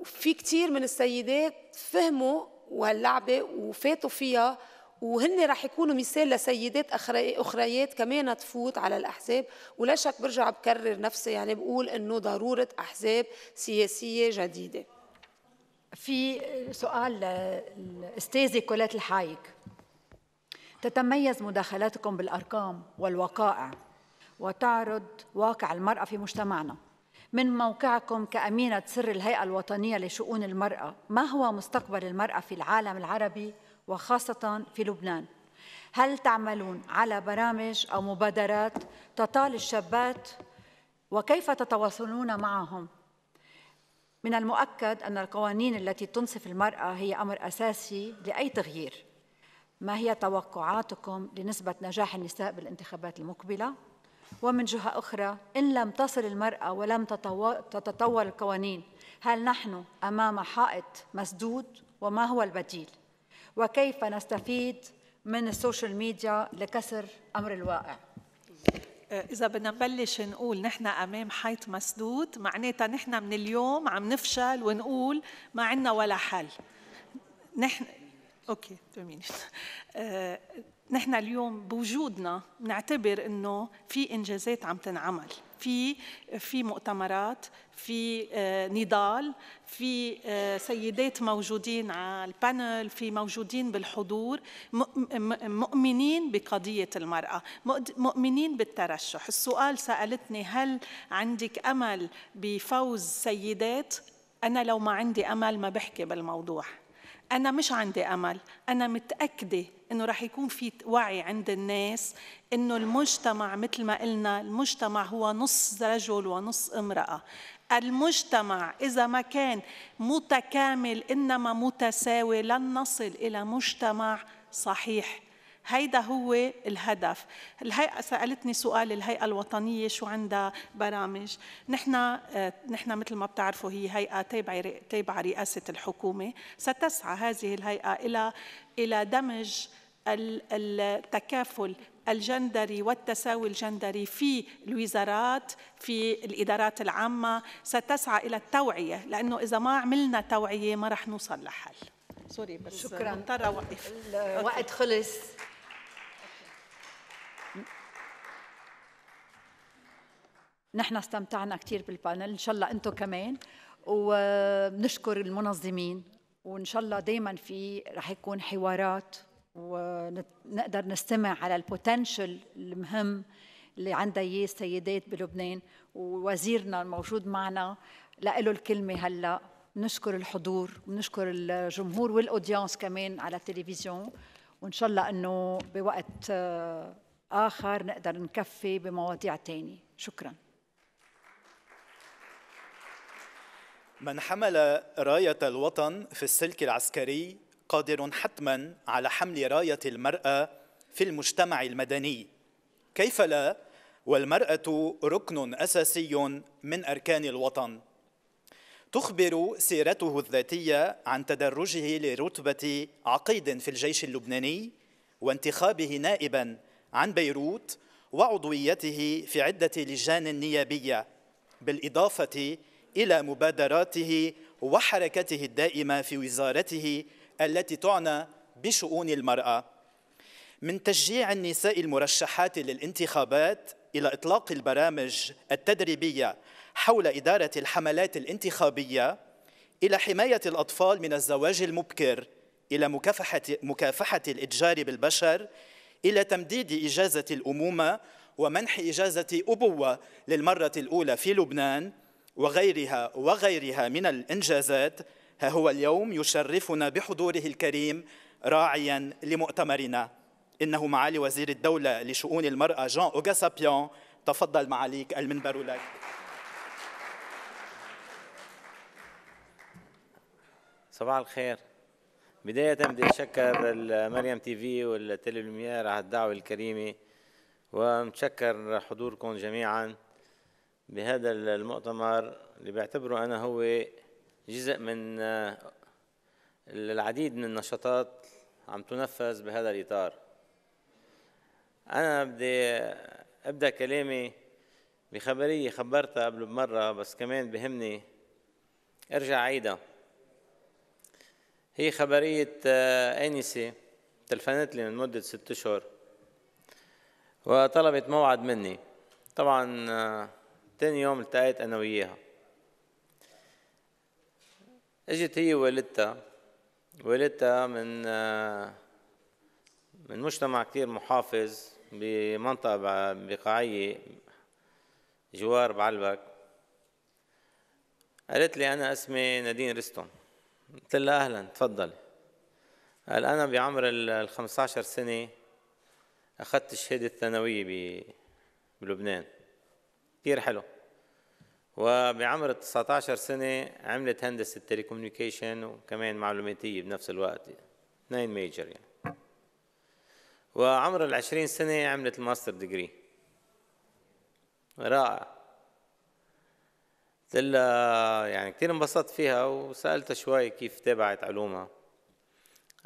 وفي كثير من السيدات فهموا وهاللعبة وفاتوا فيها وهن رح يكونوا مثال لسيدات اخريات كمان تفوت على الاحزاب ولا شك برجع بكرر نفسي يعني بقول انه ضروره احزاب سياسيه جديده في سؤال للاستاذه كولات الحايك تتميز مداخلاتكم بالارقام والوقائع وتعرض واقع المراه في مجتمعنا من موقعكم كأمينة سر الهيئة الوطنية لشؤون المرأة ما هو مستقبل المرأة في العالم العربي وخاصة في لبنان؟ هل تعملون على برامج أو مبادرات تطال الشابات وكيف تتواصلون معهم؟ من المؤكد أن القوانين التي تنصف المرأة هي أمر أساسي لأي تغيير ما هي توقعاتكم لنسبة نجاح النساء بالانتخابات المقبلة؟ ومن جهة أخرى إن لم تصل المرأة ولم تتطور القوانين هل نحن أمام حائط مسدود وما هو البديل وكيف نستفيد من السوشيال ميديا لكسر أمر الواقع آه، إذا بدنا نبلش نقول نحن أمام حيط مسدود معناتها نحن من اليوم عم نفشل ونقول ما عندنا ولا حل نحن اوكي نحن اليوم بوجودنا نعتبر انه في انجازات عم تنعمل في في مؤتمرات في آه، نضال في آه، سيدات موجودين على البانل في موجودين بالحضور مؤمنين بقضية المرأة مؤمنين بالترشح السؤال سألتني هل عندك أمل بفوز سيدات أنا لو ما عندي أمل ما بحكي بالموضوع أنا مش عندي أمل أنا متأكدة انه رح يكون في وعي عند الناس انه المجتمع مثل ما قلنا المجتمع هو نص رجل ونص امراه المجتمع اذا ما كان متكامل انما متساوي لن نصل الى مجتمع صحيح هيدا هو الهدف الهيئة سألتني سؤال الهيئة الوطنية شو عندها برامج نحن آه، نحن مثل ما بتعرفوا هي هيئة تابعة تابعة رئاسة الحكومة ستسعى هذه الهيئة إلى إلى دمج التكافل الجندري والتساوي الجندري في الوزارات في الإدارات العامة ستسعى إلى التوعية لأنه إذا ما عملنا توعية ما رح نوصل لحل سوري بس شكرا مضطرة أوقف الوقت خلص نحن استمتعنا كثير بالبانل ان شاء الله انتم كمان وبنشكر المنظمين وان شاء الله دائما في رح يكون حوارات ونقدر نستمع على البوتنشل المهم اللي عندها اياه السيدات بلبنان ووزيرنا الموجود معنا له الكلمه هلا بنشكر الحضور وبنشكر الجمهور والاودينس كمان على التلفزيون وان شاء الله انه بوقت آه، اخر نقدر نكفي بمواضيع ثانيه شكرا من حمل رايه الوطن في السلك العسكري قادر حتما على حمل رايه المراه في المجتمع المدني كيف لا والمراه ركن اساسي من اركان الوطن تخبر سيرته الذاتيه عن تدرجه لرتبه عقيد في الجيش اللبناني وانتخابه نائبا عن بيروت وعضويته في عده لجان نيابيه بالاضافه الى مبادراته وحركته الدائمه في وزارته التي تعنى بشؤون المرأة من تشجيع النساء المرشحات للانتخابات إلى إطلاق البرامج التدريبية حول إدارة الحملات الانتخابية إلى حماية الأطفال من الزواج المبكر إلى مكافحة, مكافحة الإتجار بالبشر إلى تمديد إجازة الأمومة ومنح إجازة أبوة للمرة الأولى في لبنان وغيرها وغيرها من الإنجازات ها هو اليوم يشرفنا بحضوره الكريم راعيا لمؤتمرنا إنه معالي وزير الدولة لشؤون المرأة جان أوغاسابيان تفضل معاليك المنبر لك صباح الخير بداية بدي أشكر مريم تي في والتلي على الدعوة الكريمة ومتشكر حضوركم جميعا بهذا المؤتمر اللي بعتبره أنا هو جزء من آه، العديد من النشاطات عم تنفذ بهذا الإطار أنا بدي أبدأ كلامي بخبرية خبرتها قبل بمرة بس كمان بهمني أرجع عيدها هي خبرية آنسة e تلفنت لي من مدة ست أشهر وطلبت موعد مني طبعا آه، تاني يوم التقيت أنا وياها اجت هي والدتها والدتها من آه، من مجتمع كتير محافظ بمنطقة بقاعية جوار بعلبك قالت لي أنا اسمي نادين رستم قلت لها أهلا تفضلي قال أنا بعمر ال 15 سنة أخذت الشهادة الثانوية بلبنان كتير حلو وبعمر 19 سنة عملت هندسة تليكومنيكيشن وكمان معلوماتية بنفس الوقت اثنين ميجر يعني وعمر ال 20 سنة عملت الماستر ديجري رائع قلت لها يعني كثير انبسطت فيها وسألتها شوي كيف تابعت علومها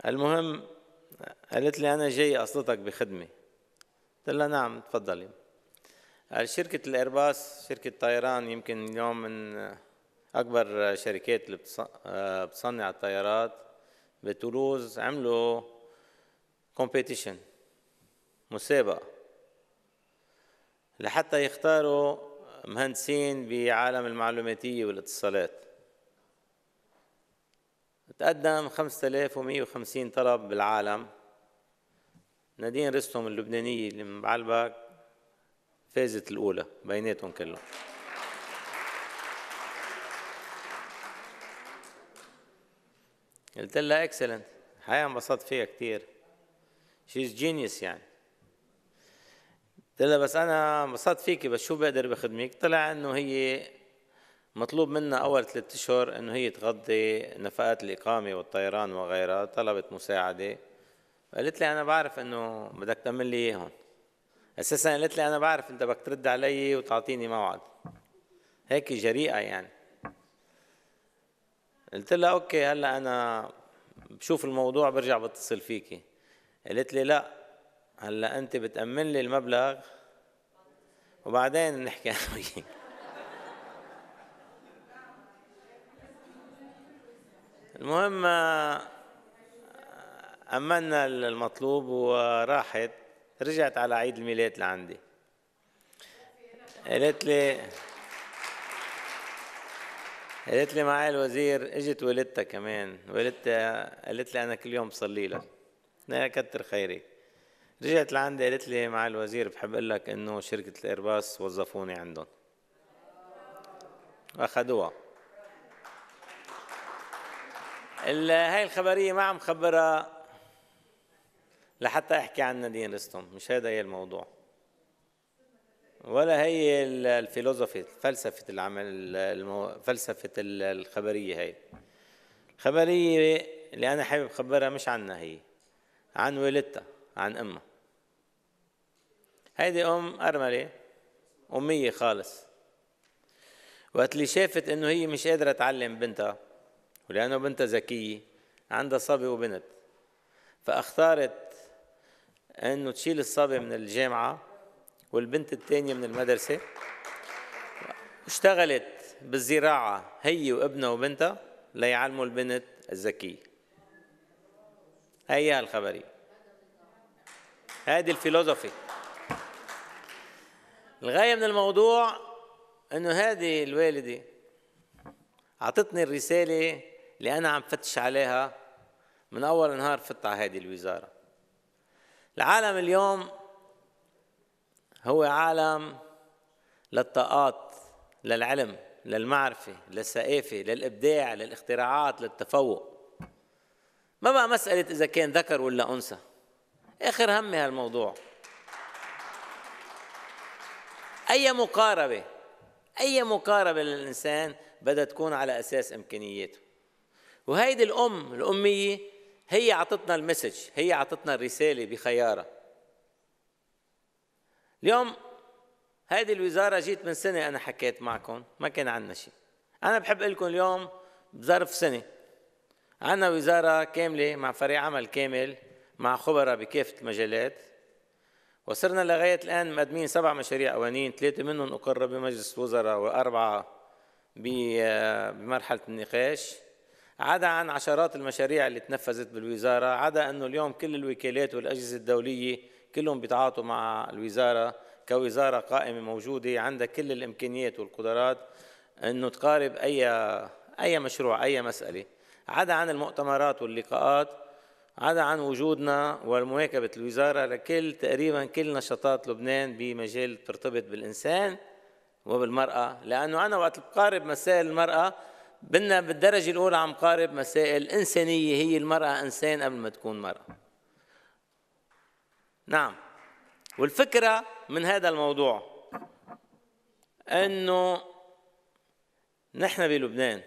المهم قالت لي أنا جاي أصلتك بخدمة قلت لها نعم تفضلي شركة الإيرباص شركة طيران يمكن اليوم من أكبر شركات اللي آه، بتصنع الطيارات بتولوز عملوا كومبيتيشن مسابقة لحتى يختاروا مهندسين بعالم المعلوماتية والاتصالات تقدم 5150 طلب بالعالم نادين رستم اللبنانية اللي من بعلبك فازت الأولى بيناتهم كلهم قلت لها اكسلنت الحقيقة انبسطت فيها كتير شيز جينيوس يعني قلت لها بس أنا انبسطت فيكي بس شو بقدر بخدمك طلع إنه هي مطلوب منا أول ثلاثة أشهر إنه هي تغطي نفقات الإقامة والطيران وغيرها طلبت مساعدة قالت لي أنا بعرف إنه بدك تعمل لي إياهم اساسا قالت لي انا بعرف انت بدك ترد علي وتعطيني موعد هيك جريئه يعني قلت لها اوكي هلا انا بشوف الموضوع برجع بتصل فيكي قالت لي لا هلا انت بتامن لي المبلغ وبعدين بنحكي انا وياك المهم آه، امنا المطلوب وراحت رجعت على عيد الميلاد لعندي قالت لي قالت لي معي الوزير اجت والدتها كمان والدتها قالت لي انا كل يوم بصلي لك يا كتر خيرك رجعت لعندي قالت لي مع الوزير بحب اقول لك انه شركه الايرباص وظفوني عندهم اخذوها هاي الخبريه ما عم خبرها لحتى احكي عن نادين رستم مش هذا هي الموضوع ولا هي الفلسفه فلسفه العمل فلسفه الخبريه هي الخبريه اللي انا حابب اخبرها مش عنها هي عن والدتها عن امها هيدي ام ارمله اميه خالص وقت اللي شافت انه هي مش قادره تعلم بنتها ولانه بنتها ذكيه عندها صبي وبنت فاختارت انه تشيل الصبي من الجامعه والبنت الثانيه من المدرسه اشتغلت بالزراعه هي وابنها وبنتها ليعلموا البنت الذكيه هي الخبري هذه الفيلوزوفي الغايه من الموضوع انه هذه الوالده اعطتني الرساله اللي انا عم فتش عليها من اول نهار فت على هذه الوزاره العالم اليوم هو عالم للطاقات للعلم للمعرفة للثقافة للإبداع للاختراعات للتفوق ما بقى مسألة إذا كان ذكر ولا أنثى آخر همي هالموضوع أي مقاربة أي مقاربة للإنسان بدها تكون على أساس إمكانياته وهيدي الأم الأمية هي عطتنا المسج هي عطتنا الرسالة بخيارها اليوم هذه الوزارة جيت من سنة أنا حكيت معكم ما كان عندنا شيء أنا بحب اقول لكم اليوم بظرف سنة عندنا وزارة كاملة مع فريق عمل كامل مع خبراء بكافة المجالات وصرنا لغاية الآن مقدمين سبع مشاريع قوانين ثلاثة منهم أقر بمجلس الوزراء وأربعة بمرحلة النقاش عدا عن عشرات المشاريع اللي تنفذت بالوزارة عدا أنه اليوم كل الوكالات والأجهزة الدولية كلهم بيتعاطوا مع الوزارة كوزارة قائمة موجودة عندها كل الإمكانيات والقدرات أنه تقارب أي أي مشروع أي مسألة عدا عن المؤتمرات واللقاءات عدا عن وجودنا ومواكبة الوزارة لكل تقريبا كل نشاطات لبنان بمجال ترتبط بالإنسان وبالمرأة لأنه أنا وقت بقارب مسائل المرأة بدنا بالدرجة الأولى عم قارب مسائل إنسانية هي المرأة إنسان قبل ما تكون مرأة نعم والفكرة من هذا الموضوع أنه نحن بلبنان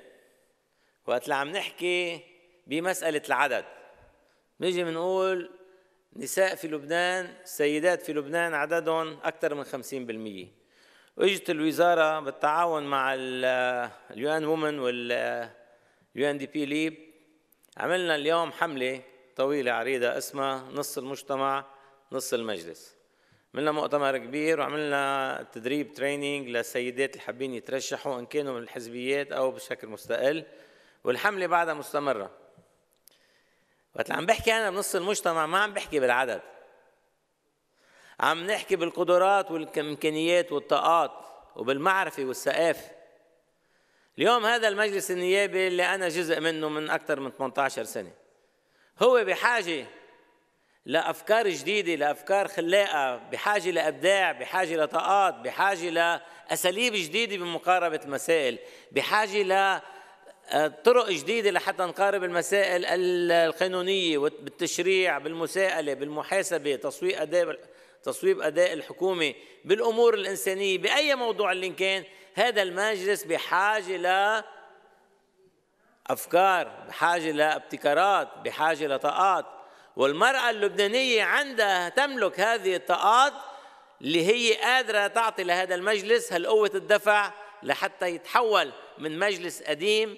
وقت اللي عم نحكي بمسألة العدد بنيجي بنقول نساء في لبنان سيدات في لبنان عددهم أكثر من 50% اجت الوزاره بالتعاون مع اليو ان وومن واليو ان دي بي ليب عملنا اليوم حمله طويله عريضه اسمها نص المجتمع نص المجلس عملنا مؤتمر كبير وعملنا تدريب تريننج للسيدات اللي حابين يترشحوا ان كانوا من الحزبيات او بشكل مستقل والحمله بعدها مستمره وقت عم بحكي انا بنص المجتمع ما عم بحكي بالعدد عم نحكي بالقدرات والامكانيات والطاقات وبالمعرفه والثقافه اليوم هذا المجلس النيابي اللي انا جزء منه من اكثر من 18 سنه هو بحاجه لافكار جديده لافكار خلاقه بحاجه لابداع بحاجه لطاقات بحاجه لاساليب جديده بمقاربه المسائل بحاجه ل آه، طرق جديدة لحتى نقارب المسائل القانونية بالتشريع بالمساءلة بالمحاسبة تسويق أداء تصويب أداء الحكومة بالأمور الإنسانية بأي موضوع اللي كان هذا المجلس بحاجة ل أفكار بحاجة لابتكارات بحاجة لطاقات والمرأة اللبنانية عندها تملك هذه الطاقات اللي هي قادرة تعطي لهذا المجلس هالقوة الدفع لحتى يتحول من مجلس قديم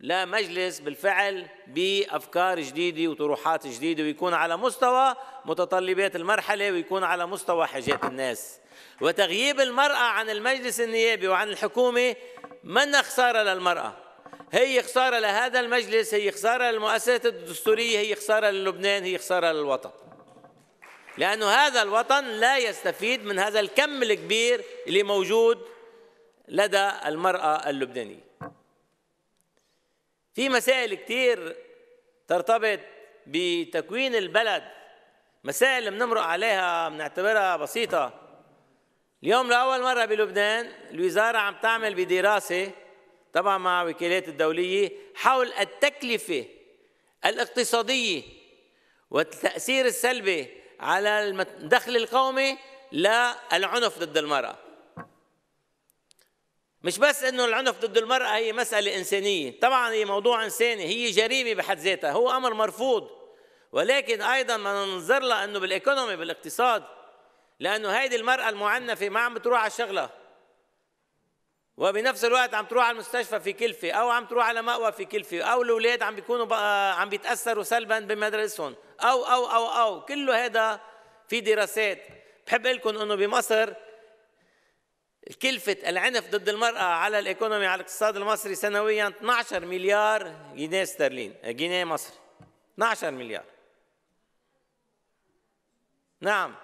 لا مجلس بالفعل بافكار جديده وطروحات جديده ويكون على مستوى متطلبات المرحله ويكون على مستوى حاجات الناس وتغييب المراه عن المجلس النيابي وعن الحكومه من خساره للمراه هي خساره لهذا المجلس هي خساره للمؤسسات الدستوريه هي خساره للبنان هي خساره للوطن لانه هذا الوطن لا يستفيد من هذا الكم الكبير اللي موجود لدى المراه اللبنانيه في مسائل كتير ترتبط بتكوين البلد مسائل اللي بنمرق عليها بنعتبرها بسيطة اليوم لأول مرة بلبنان الوزارة عم تعمل بدراسة طبعا مع وكالات الدولية حول التكلفة الاقتصادية والتأثير السلبي على الدخل القومي للعنف ضد المرأة مش بس انه العنف ضد المراه هي مساله انسانيه طبعا هي موضوع انساني هي جريمه بحد ذاتها هو امر مرفوض ولكن ايضا ما ننظر لها انه بالايكونومي بالاقتصاد لانه هيدي المراه المعنفه ما عم بتروح على شغلها وبنفس الوقت عم تروح على المستشفى في كلفه او عم تروح على مأوى في كلفه او الاولاد عم بيكونوا عم بيتاثروا سلبا بمدرسهم او او او او كله هذا في دراسات بحب لكم انه بمصر كلفة العنف ضد المرأة على الإيكونومي على الاقتصاد المصري سنويا 12 مليار جنيه استرليني آه، جنيه مصري 12 مليار نعم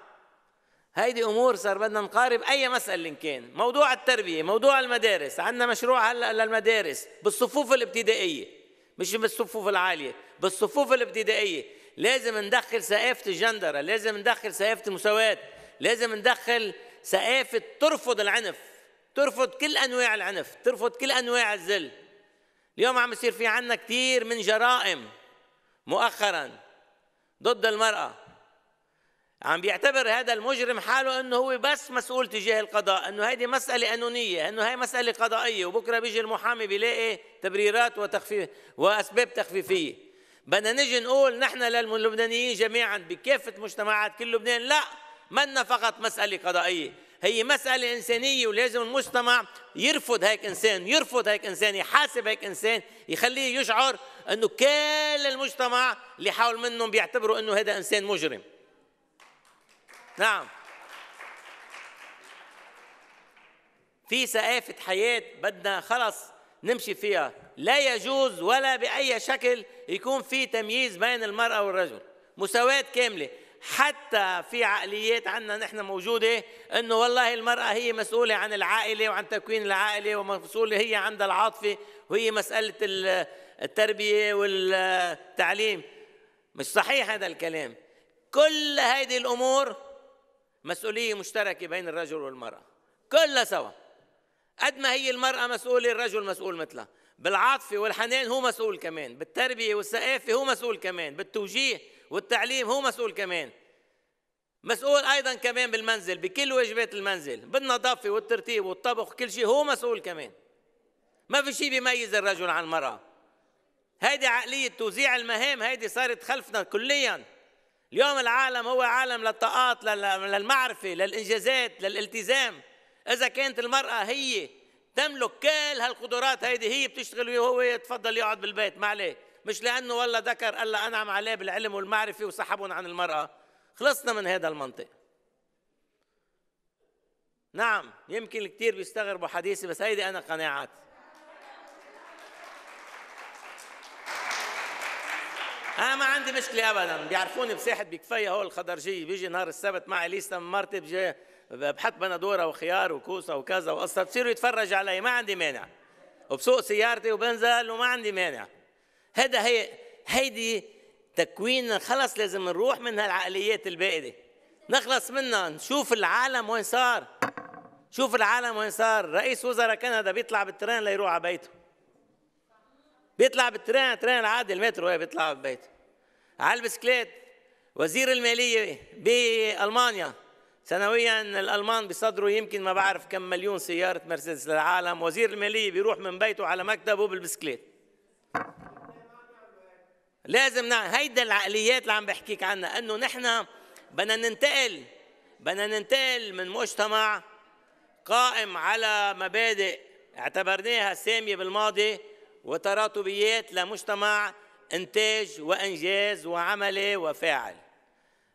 هيدي أمور صار بدنا نقارب أي مسألة إن كان موضوع التربية موضوع المدارس عندنا مشروع هلأ للمدارس بالصفوف الابتدائية مش بالصفوف العالية بالصفوف الابتدائية لازم ندخل ثقافة الجندرة لازم ندخل ثقافة المساواة لازم ندخل سقافة ترفض العنف ترفض كل أنواع العنف ترفض كل أنواع الذل اليوم عم يصير في عنا كثير من جرائم مؤخرا ضد المرأة عم بيعتبر هذا المجرم حاله انه هو بس مسؤول تجاه القضاء انه هيدي مساله قانونيه انه هي مساله قضائيه وبكره بيجي المحامي بيلاقي تبريرات وتخفيف واسباب تخفيفيه بدنا نجي نقول نحن للبنانيين جميعا بكافه مجتمعات كل لبنان لا منا فقط مسألة قضائية هي مسألة إنسانية ولازم المجتمع يرفض هيك إنسان يرفض هيك إنسان يحاسب هيك إنسان يخليه يشعر أنه كل المجتمع اللي حول منهم بيعتبروا أنه هذا إنسان مجرم نعم في سقافة حياة بدنا خلص نمشي فيها لا يجوز ولا بأي شكل يكون في تمييز بين المرأة والرجل مساواة كاملة حتى في عقليات عندنا نحن موجودة أنه والله المرأة هي مسؤولة عن العائلة وعن تكوين العائلة ومسؤولة هي عند العاطفة وهي مسألة التربية والتعليم مش صحيح هذا الكلام كل هذه الأمور مسؤولية مشتركة بين الرجل والمرأة كلها سوا قد ما هي المرأة مسؤولة الرجل مسؤول مثلها بالعاطفة والحنان هو مسؤول كمان بالتربية والثقافة هو مسؤول كمان بالتوجيه والتعليم هو مسؤول كمان مسؤول ايضا كمان بالمنزل بكل واجبات المنزل بالنظافه والترتيب والطبخ كل شيء هو مسؤول كمان ما في شيء بيميز الرجل عن المراه هيدي عقليه توزيع المهام هيدي صارت خلفنا كليا اليوم العالم هو عالم للطاقات للمعرفه للانجازات للالتزام اذا كانت المراه هي تملك كل هالقدرات هيدي هي بتشتغل وهو يتفضل يقعد بالبيت ما عليه مش لأنه والله ذكر الله أنعم عليه بالعلم والمعرفة وسحبهم عن المرأة خلصنا من هذا المنطق نعم يمكن كثير بيستغربوا حديثي بس هيدي أنا قناعاتي أنا ما عندي مشكلة أبدا بيعرفوني بساحة بكفية هول الخضرجية بيجي نهار السبت مع إليسا من مرتي بجي بحط بندورة وخيار وكوسة وكذا وقصة بصيروا يتفرج علي ما عندي مانع وبسوق سيارتي وبنزل وما عندي مانع هذا هي هيدي تكوين خلص لازم نروح من هالعقليات البائده نخلص منها نشوف العالم وين صار شوف العالم وين صار رئيس وزراء كندا بيطلع بالترين ليروح على بيته بيطلع بالترين ترين عادي المترو هي بيطلع ببيته على البسكليت وزير الماليه بالمانيا سنويا الالمان بيصدروا يمكن ما بعرف كم مليون سياره مرسيدس للعالم وزير الماليه بيروح من بيته على مكتبه بالبسكليت لازم نع... هيدا العقليات اللي عم بحكيك عنها انه نحن بدنا ننتقل بدنا ننتقل من مجتمع قائم على مبادئ اعتبرناها ساميه بالماضي وتراتبيات لمجتمع انتاج وانجاز وعملي وفاعل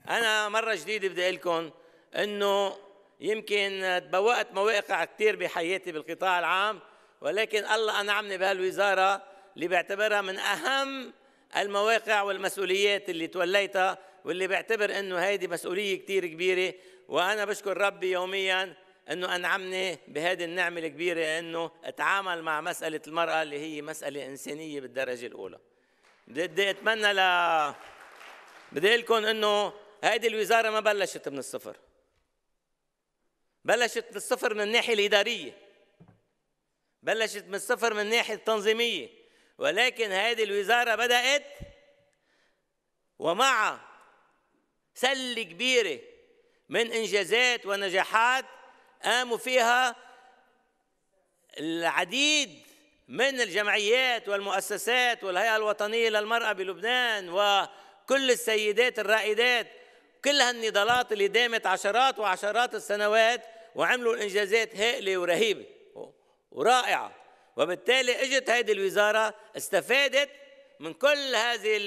انا مره جديده بدي اقول لكم انه يمكن تبوقت مواقع كثير بحياتي بالقطاع العام ولكن الله انعمني بهالوزاره اللي بعتبرها من اهم المواقع والمسؤوليات اللي توليتها واللي بعتبر انه هيدي مسؤوليه كثير كبيره وانا بشكر ربي يوميا انه انعمني بهذه النعمه الكبيره انه اتعامل مع مساله المراه اللي هي مساله انسانيه بالدرجه الاولى بدي اتمنى ل بدي اقول لكم انه هيدي الوزاره ما بلشت من الصفر بلشت من الصفر من الناحيه الاداريه بلشت من الصفر من الناحيه التنظيميه ولكن هذه الوزارة بدأت ومع سلة كبيرة من إنجازات ونجاحات قاموا فيها العديد من الجمعيات والمؤسسات والهيئة الوطنية للمرأة بلبنان وكل السيدات الرائدات كل هالنضالات اللي دامت عشرات وعشرات السنوات وعملوا انجازات هائله ورهيبه ورائعه وبالتالي اجت هذه الوزاره استفادت من كل هذه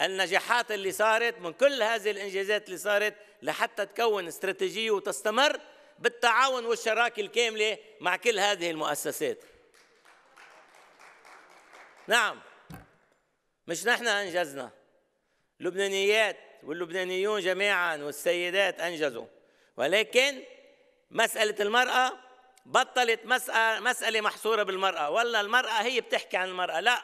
النجاحات اللي صارت من كل هذه الانجازات اللي صارت لحتى تكون استراتيجيه وتستمر بالتعاون والشراكه الكامله مع كل هذه المؤسسات. نعم مش نحن انجزنا اللبنانيات واللبنانيون جميعا والسيدات انجزوا ولكن مساله المراه بطلت مسألة, مسألة محصورة بالمرأة ولا المرأة هي بتحكي عن المرأة لا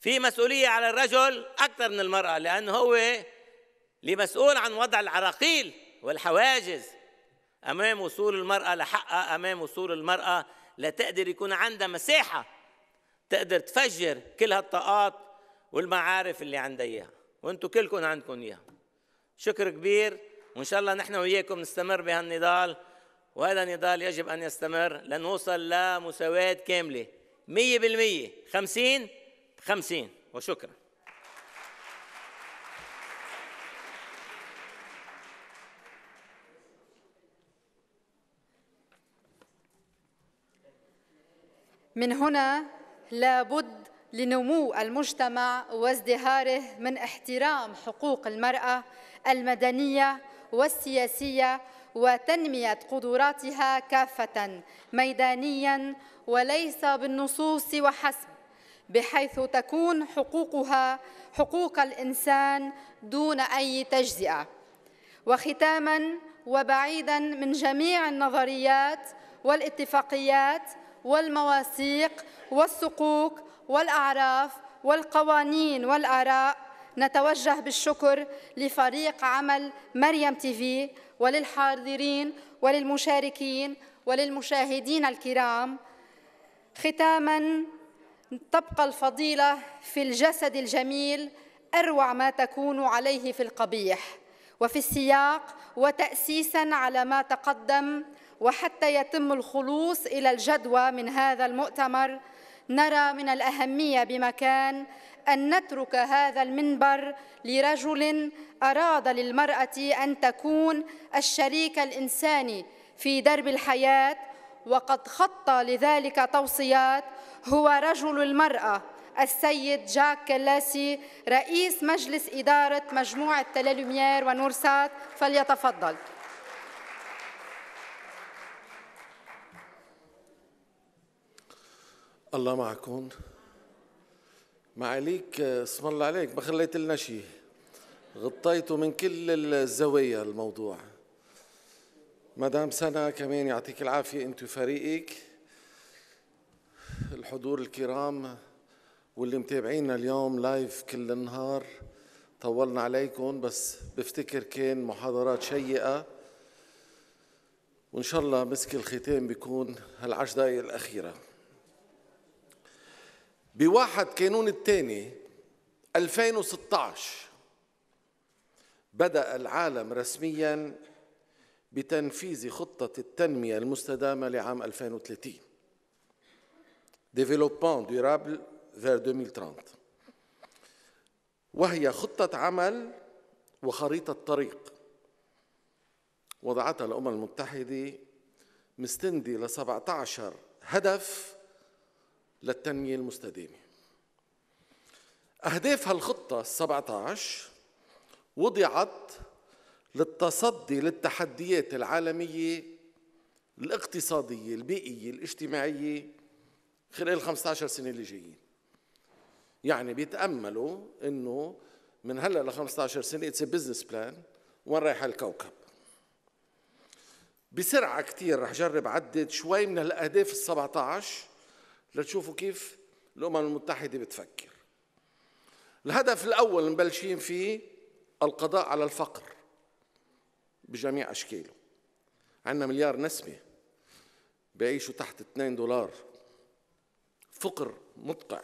في مسؤولية على الرجل أكثر من المرأة لأنه هو اللي مسؤول عن وضع العراقيل والحواجز أمام وصول المرأة لحقها أمام وصول المرأة لتقدر يكون عندها مساحة تقدر تفجر كل هالطاقات والمعارف اللي عندها إياها وأنتم كلكم عندكم إياها شكر كبير وإن شاء الله نحن وإياكم نستمر بهالنضال وهذا النضال يجب أن يستمر لنوصل لمساواة كاملة مية بالمية خمسين خمسين وشكرا من هنا لابد لنمو المجتمع وازدهاره من احترام حقوق المرأة المدنية والسياسية وتنمية قدراتها كافة ميدانيا وليس بالنصوص وحسب بحيث تكون حقوقها حقوق الإنسان دون أي تجزئة وختاما وبعيدا من جميع النظريات والاتفاقيات والمواثيق والسقوق والأعراف والقوانين والآراء نتوجه بالشكر لفريق عمل مريم تيفي وللحاضرين وللمشاركين وللمشاهدين الكرام ختاما تبقى الفضيله في الجسد الجميل اروع ما تكون عليه في القبيح وفي السياق وتاسيسا على ما تقدم وحتى يتم الخلوص الى الجدوى من هذا المؤتمر نرى من الاهميه بمكان أن نترك هذا المنبر لرجل أراد للمرأة أن تكون الشريك الإنساني في درب الحياة وقد خط لذلك توصيات هو رجل المرأة السيد جاك كلاسي رئيس مجلس إدارة مجموعة تلالوميير ونورسات فليتفضل الله معكم معاليك اسم الله عليك ما خليت لنا شيء غطيته من كل الزوايا الموضوع مدام سنة كمان يعطيك العافية أنت وفريقك الحضور الكرام واللي متابعينا اليوم لايف كل النهار طولنا عليكم بس بفتكر كان محاضرات شيقة وإن شاء الله مسك الختام بيكون هالعشر دقايق الأخيرة بواحد كانون الثاني 2016 بدأ العالم رسميا بتنفيذ خطة التنمية المستدامة لعام 2030 Développement durable vers 2030 وهي خطة عمل وخريطة طريق وضعتها الأمم المتحدة مستندة ل 17 هدف للتنمية المستدامة أهداف هالخطة 17 وضعت للتصدي للتحديات العالمية الاقتصادية البيئية الاجتماعية خلال 15 سنة اللي جايين يعني بيتأملوا أنه من هلا ل 15 سنة اتس بزنس بلان وين رايح الكوكب بسرعة كثير رح جرب عدد شوي من الأهداف ال 17 لتشوفوا كيف الأمم المتحدة بتفكر الهدف الأول مبلشين فيه القضاء على الفقر بجميع أشكاله عندنا مليار نسمة بيعيشوا تحت 2 دولار فقر مدقع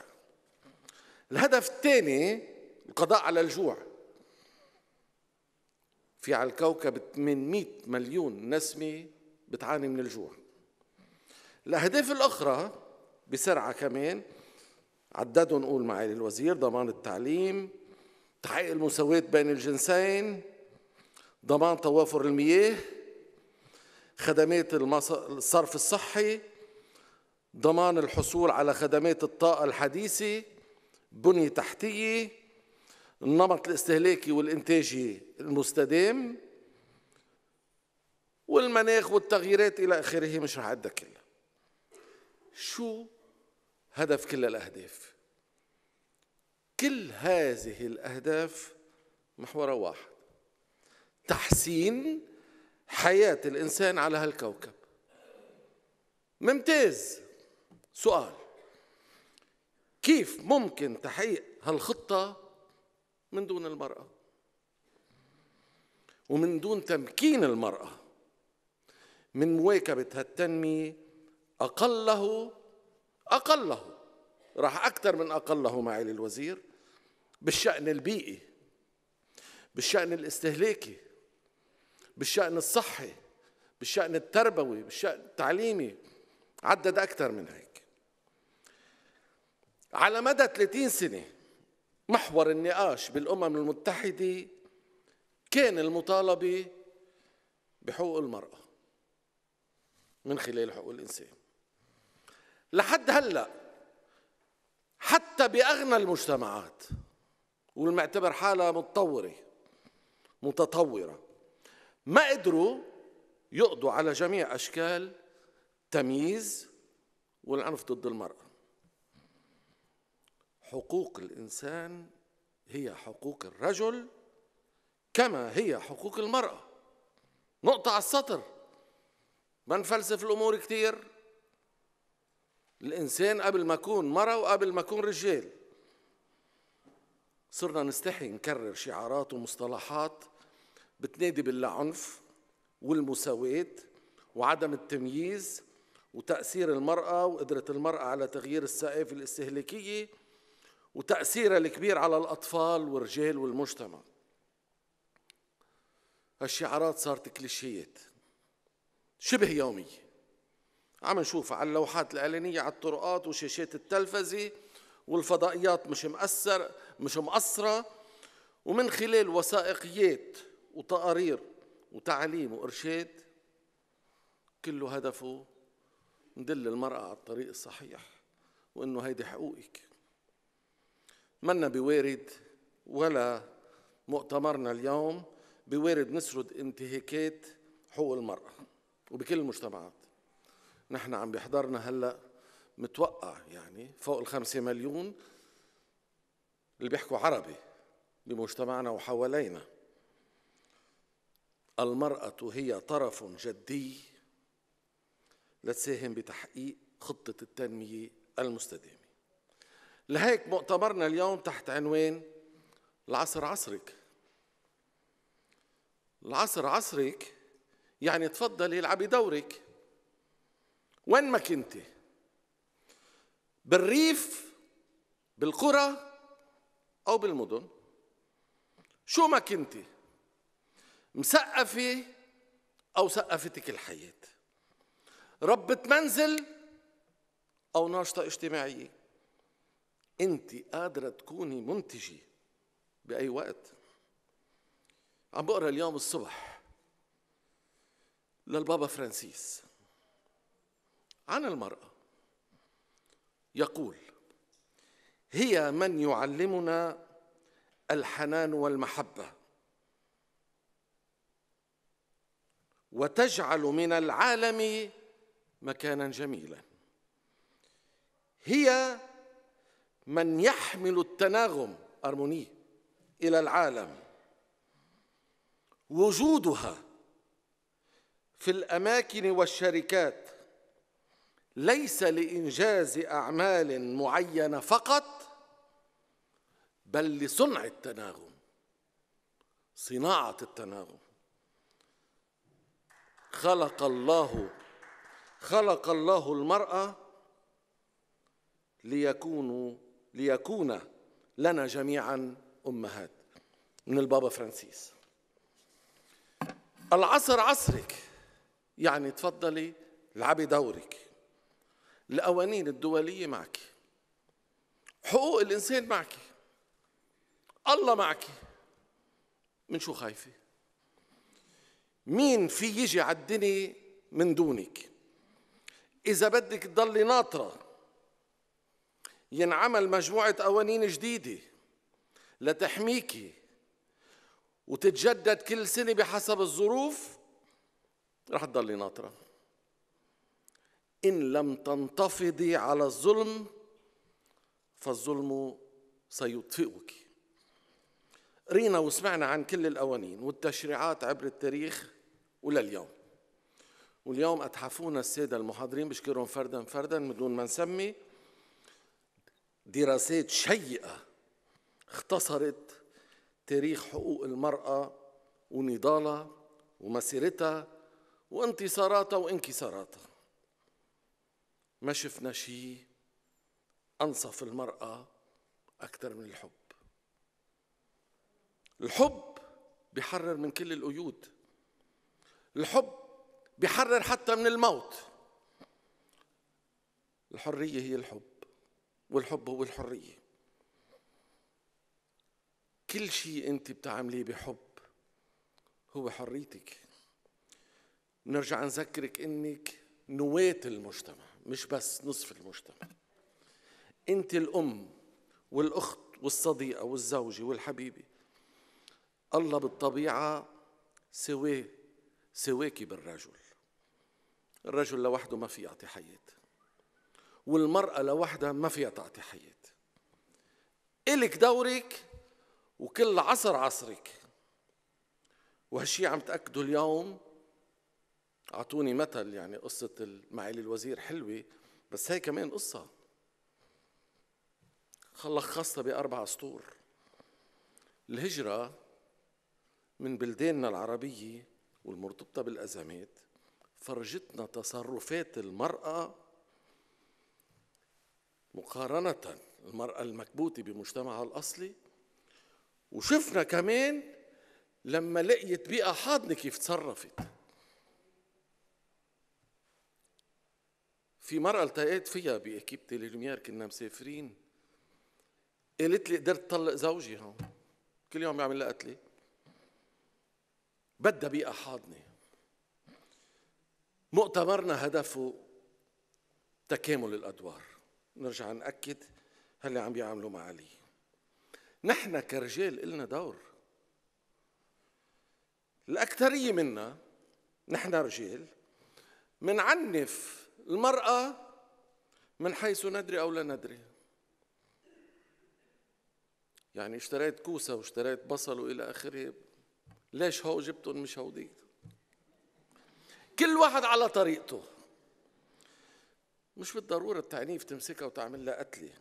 الهدف الثاني القضاء على الجوع في على الكوكب 800 مليون نسمة بتعاني من الجوع الأهداف الأخرى بسرعة كمان عددوا نقول معي للوزير ضمان التعليم تحقيق المساواة بين الجنسين ضمان توافر المياه خدمات الصرف الصحي ضمان الحصول على خدمات الطاقة الحديثة بنية تحتية النمط الاستهلاكي والإنتاجي المستدام والمناخ والتغييرات إلى آخره مش رح أعدها كلها شو هدف كل الأهداف كل هذه الأهداف محورها واحد تحسين حياة الإنسان على هالكوكب ممتاز سؤال كيف ممكن تحقيق هالخطة من دون المرأة ومن دون تمكين المرأة من مواكبة هالتنمية أقله أقله راح أكثر من أقله معالي الوزير بالشأن البيئي بالشأن الاستهلاكي بالشأن الصحي بالشأن التربوي بالشأن التعليمي عدد أكثر من هيك على مدى 30 سنة محور النقاش بالأمم المتحدة كان المطالبة بحقوق المرأة من خلال حقوق الإنسان لحد هلا حتى باغنى المجتمعات والمعتبر حالها متطوره متطوره ما قدروا يقضوا على جميع اشكال تمييز والعنف ضد المراه حقوق الانسان هي حقوق الرجل كما هي حقوق المراه نقطه على السطر ما نفلسف الامور كثير الإنسان قبل ما أكون مرة وقبل ما أكون رجال صرنا نستحي نكرر شعارات ومصطلحات بتنادي بالعنف والمساواة وعدم التمييز وتأثير المرأة وقدرة المرأة على تغيير الثقافة الاستهلاكية وتأثيرها الكبير على الأطفال والرجال والمجتمع هالشعارات صارت كليشيات شبه يومية عم نشوف على اللوحات الإعلانية على الطرقات وشاشات التلفزة والفضائيات مش مأثر مش مقصرة ومن خلال وثائقيات وتقارير وتعليم وإرشاد كله هدفه ندل المرأة على الطريق الصحيح وإنه هيدي حقوقك منا بوارد ولا مؤتمرنا اليوم بوارد نسرد انتهاكات حقوق المرأة وبكل المجتمعات نحن عم بيحضرنا هلا متوقع يعني فوق الخمسة مليون اللي بيحكوا عربي بمجتمعنا وحوالينا المرأة هي طرف جدي لتساهم بتحقيق خطة التنمية المستدامة لهيك مؤتمرنا اليوم تحت عنوان العصر عصرك العصر عصرك يعني تفضلي العبي دورك وين ما كنت بالريف بالقرى أو بالمدن شو ما كنت مسقفة أو سقفتك الحياة ربة منزل أو ناشطة اجتماعية أنت قادرة تكوني منتجة بأي وقت عم بقرأ اليوم الصبح للبابا فرانسيس عن المرأة يقول هي من يعلمنا الحنان والمحبة وتجعل من العالم مكانا جميلا هي من يحمل التناغم أرموني إلى العالم وجودها في الأماكن والشركات ليس لإنجاز أعمال معينة فقط بل لصنع التناغم صناعة التناغم خلق الله خلق الله المرأة ليكونوا ليكون لنا جميعا أمهات من البابا فرانسيس العصر عصرك يعني تفضلي العبي دورك القوانين الدولية معك حقوق الإنسان معك الله معك من شو خايفة مين في يجي على الدنيا من دونك إذا بدك تضلي ناطرة ينعمل مجموعة قوانين جديدة لتحميكي وتتجدد كل سنة بحسب الظروف رح تضلي ناطره إن لم تنتفضي على الظلم فالظلم سيطفئك رينا وسمعنا عن كل القوانين والتشريعات عبر التاريخ ولليوم واليوم أتحفونا السادة المحاضرين بشكرهم فردا فردا بدون ما نسمي دراسات شيئة اختصرت تاريخ حقوق المرأة ونضالها ومسيرتها وانتصاراتها وانكساراتها ما شفنا شيء أنصف المرأة أكثر من الحب الحب بيحرر من كل القيود الحب بيحرر حتى من الموت الحرية هي الحب والحب هو الحرية كل شيء أنت بتعمليه بحب هو حريتك نرجع نذكرك أنك نواة المجتمع مش بس نصف المجتمع انت الام والاخت والصديقه والزوجه والحبيبه الله بالطبيعه سواه سواكي بالرجل الرجل لوحده ما في يعطي حياه والمراه لوحدها ما فيها تعطي حياه إلك دورك وكل عصر عصرك وهالشي عم تأكده اليوم أعطوني مثل يعني قصة معالي الوزير حلوة بس هي كمان قصة لخصتها بأربع سطور الهجرة من بلداننا العربية والمرتبطة بالأزمات فرجتنا تصرفات المرأة مقارنة المرأة المكبوتة بمجتمعها الأصلي وشفنا كمان لما لقيت بيئة حاضنة كيف تصرفت في مرة التقيت فيها بأكيب للميار كنا مسافرين قالت لي قدرت طلق زوجي هون كل يوم بيعمل لها قتلي بدها بيئة حاضنة مؤتمرنا هدفه تكامل الأدوار نرجع نأكد هاللي عم بيعملوا مع علي نحن كرجال إلنا دور الأكثرية منا نحن رجال منعنف المرأة من حيث ندري أو لا ندري يعني اشتريت كوسة واشتريت بصل وإلى آخره ليش هو جبتهم مش هوديك كل واحد على طريقته مش بالضرورة التعنيف تمسكها وتعمل لها قتلة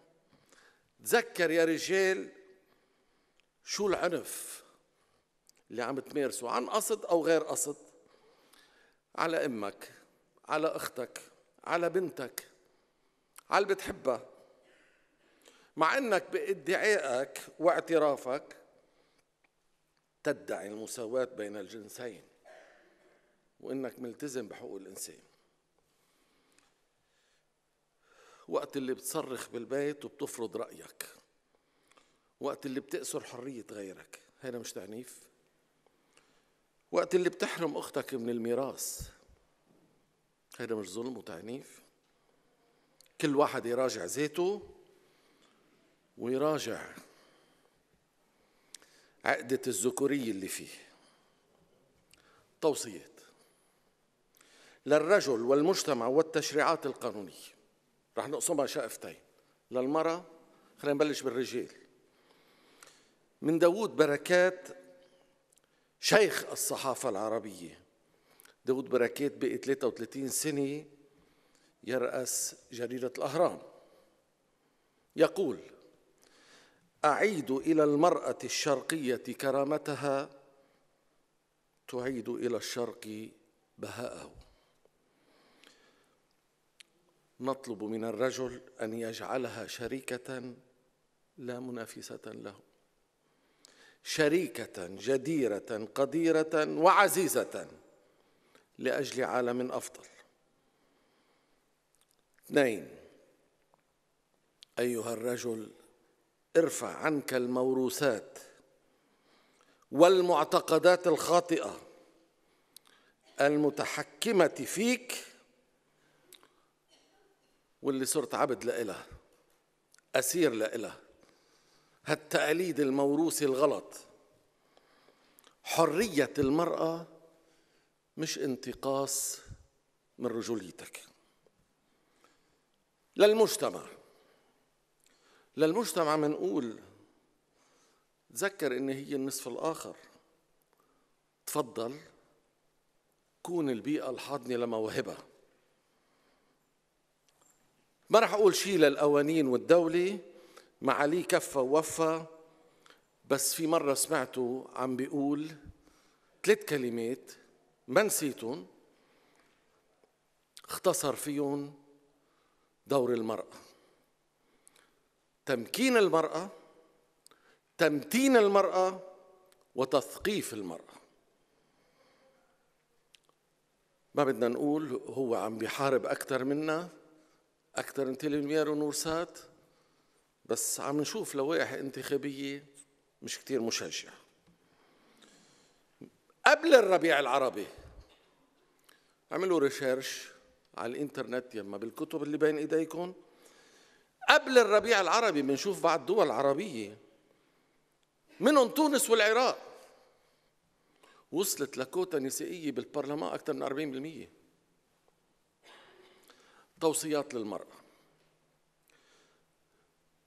تذكر يا رجال شو العنف اللي عم تمارسه عن قصد أو غير قصد على أمك على أختك على بنتك على اللي بتحبها مع انك بادعائك واعترافك تدعي المساواة بين الجنسين وانك ملتزم بحقوق الانسان وقت اللي بتصرخ بالبيت وبتفرض رأيك وقت اللي بتأسر حرية غيرك هذا مش تعنيف وقت اللي بتحرم أختك من الميراث خير مش ظلم وتعنيف كل واحد يراجع ذاته ويراجع عقدة الذكورية اللي فيه توصيات للرجل والمجتمع والتشريعات القانونية رح نقسمها شقفتين للمرأة خلينا نبلش بالرجال من داوود بركات شيخ الصحافة العربية داود بركات بقي 33 سنة يرأس جريدة الأهرام يقول أعيد إلى المرأة الشرقية كرامتها تعيد إلى الشرق بهاءه نطلب من الرجل أن يجعلها شريكة لا منافسة له شريكة جديرة قديرة وعزيزة لأجل عالم أفضل اثنين أيها الرجل ارفع عنك الموروثات والمعتقدات الخاطئة المتحكمة فيك واللي صرت عبد لإله أسير لإله هالتقاليد الموروثة الغلط حرية المرأة مش انتقاص من رجوليتك للمجتمع للمجتمع منقول تذكر ان هي النصف الاخر تفضل كون البيئة الحاضنة لمواهبها ما رح أقول شيء للقوانين والدولة عليه كفى ووفى بس في مرة سمعته عم بيقول ثلاث كلمات ما نسيتهم اختصر فيهم دور المرأة تمكين المرأة تمتين المرأة وتثقيف المرأة ما بدنا نقول هو عم بيحارب أكثر منا أكثر من تليمير ونورسات بس عم نشوف لوائح انتخابية مش كتير مشجعة قبل الربيع العربي اعملوا ريسيرش على الانترنت يما بالكتب اللي بين ايديكم قبل الربيع العربي بنشوف بعض دول العربية منهم تونس والعراق وصلت لكوتا نسائية بالبرلمان أكثر من 40% توصيات للمرأة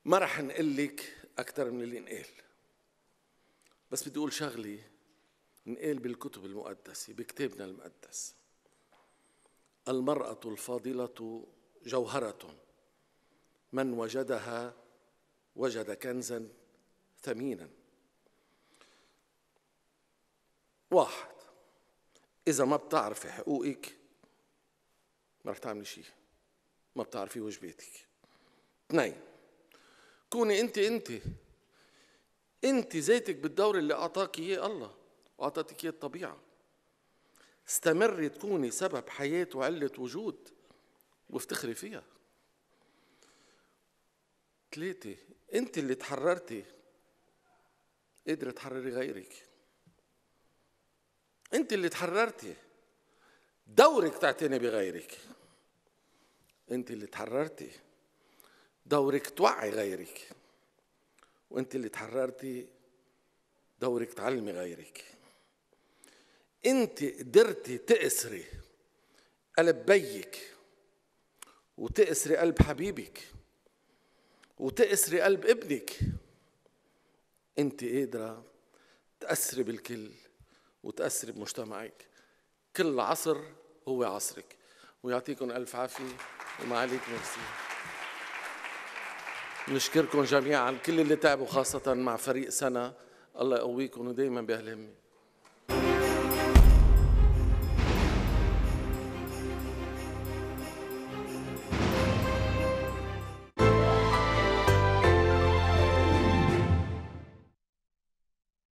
ما رح لك أكثر من اللي نقال بس بدي أقول شغلة نقال بالكتب المقدسة بكتابنا المقدس المرأة الفاضلة جوهرة من وجدها وجد كنزا ثمينا واحد إذا ما بتعرفي حقوقك ما رح تعملي شيء ما بتعرفي واجباتك اثنين كوني انت انت انت ذاتك بالدور اللي اعطاك اياه الله واعطتك اياه الطبيعه استمري تكوني سبب حياة وقلة وجود وافتخري فيها ثلاثة أنت اللي تحررتي قادرة تحرري غيرك أنت اللي تحررتي دورك تعتني بغيرك أنت اللي تحررتي دورك توعي غيرك وأنت اللي تحررتي دورك تعلمي غيرك انت قدرتي تأسري قلب بيك وتأسري قلب حبيبك وتأسري قلب ابنك انت قادرة تأسري بالكل وتأسري بمجتمعك كل عصر هو عصرك ويعطيكم ألف عافية وما عليك ميرسي نشكركم جميعا كل اللي تعبوا خاصة مع فريق سنة الله يقويكم ودايما بأهل همي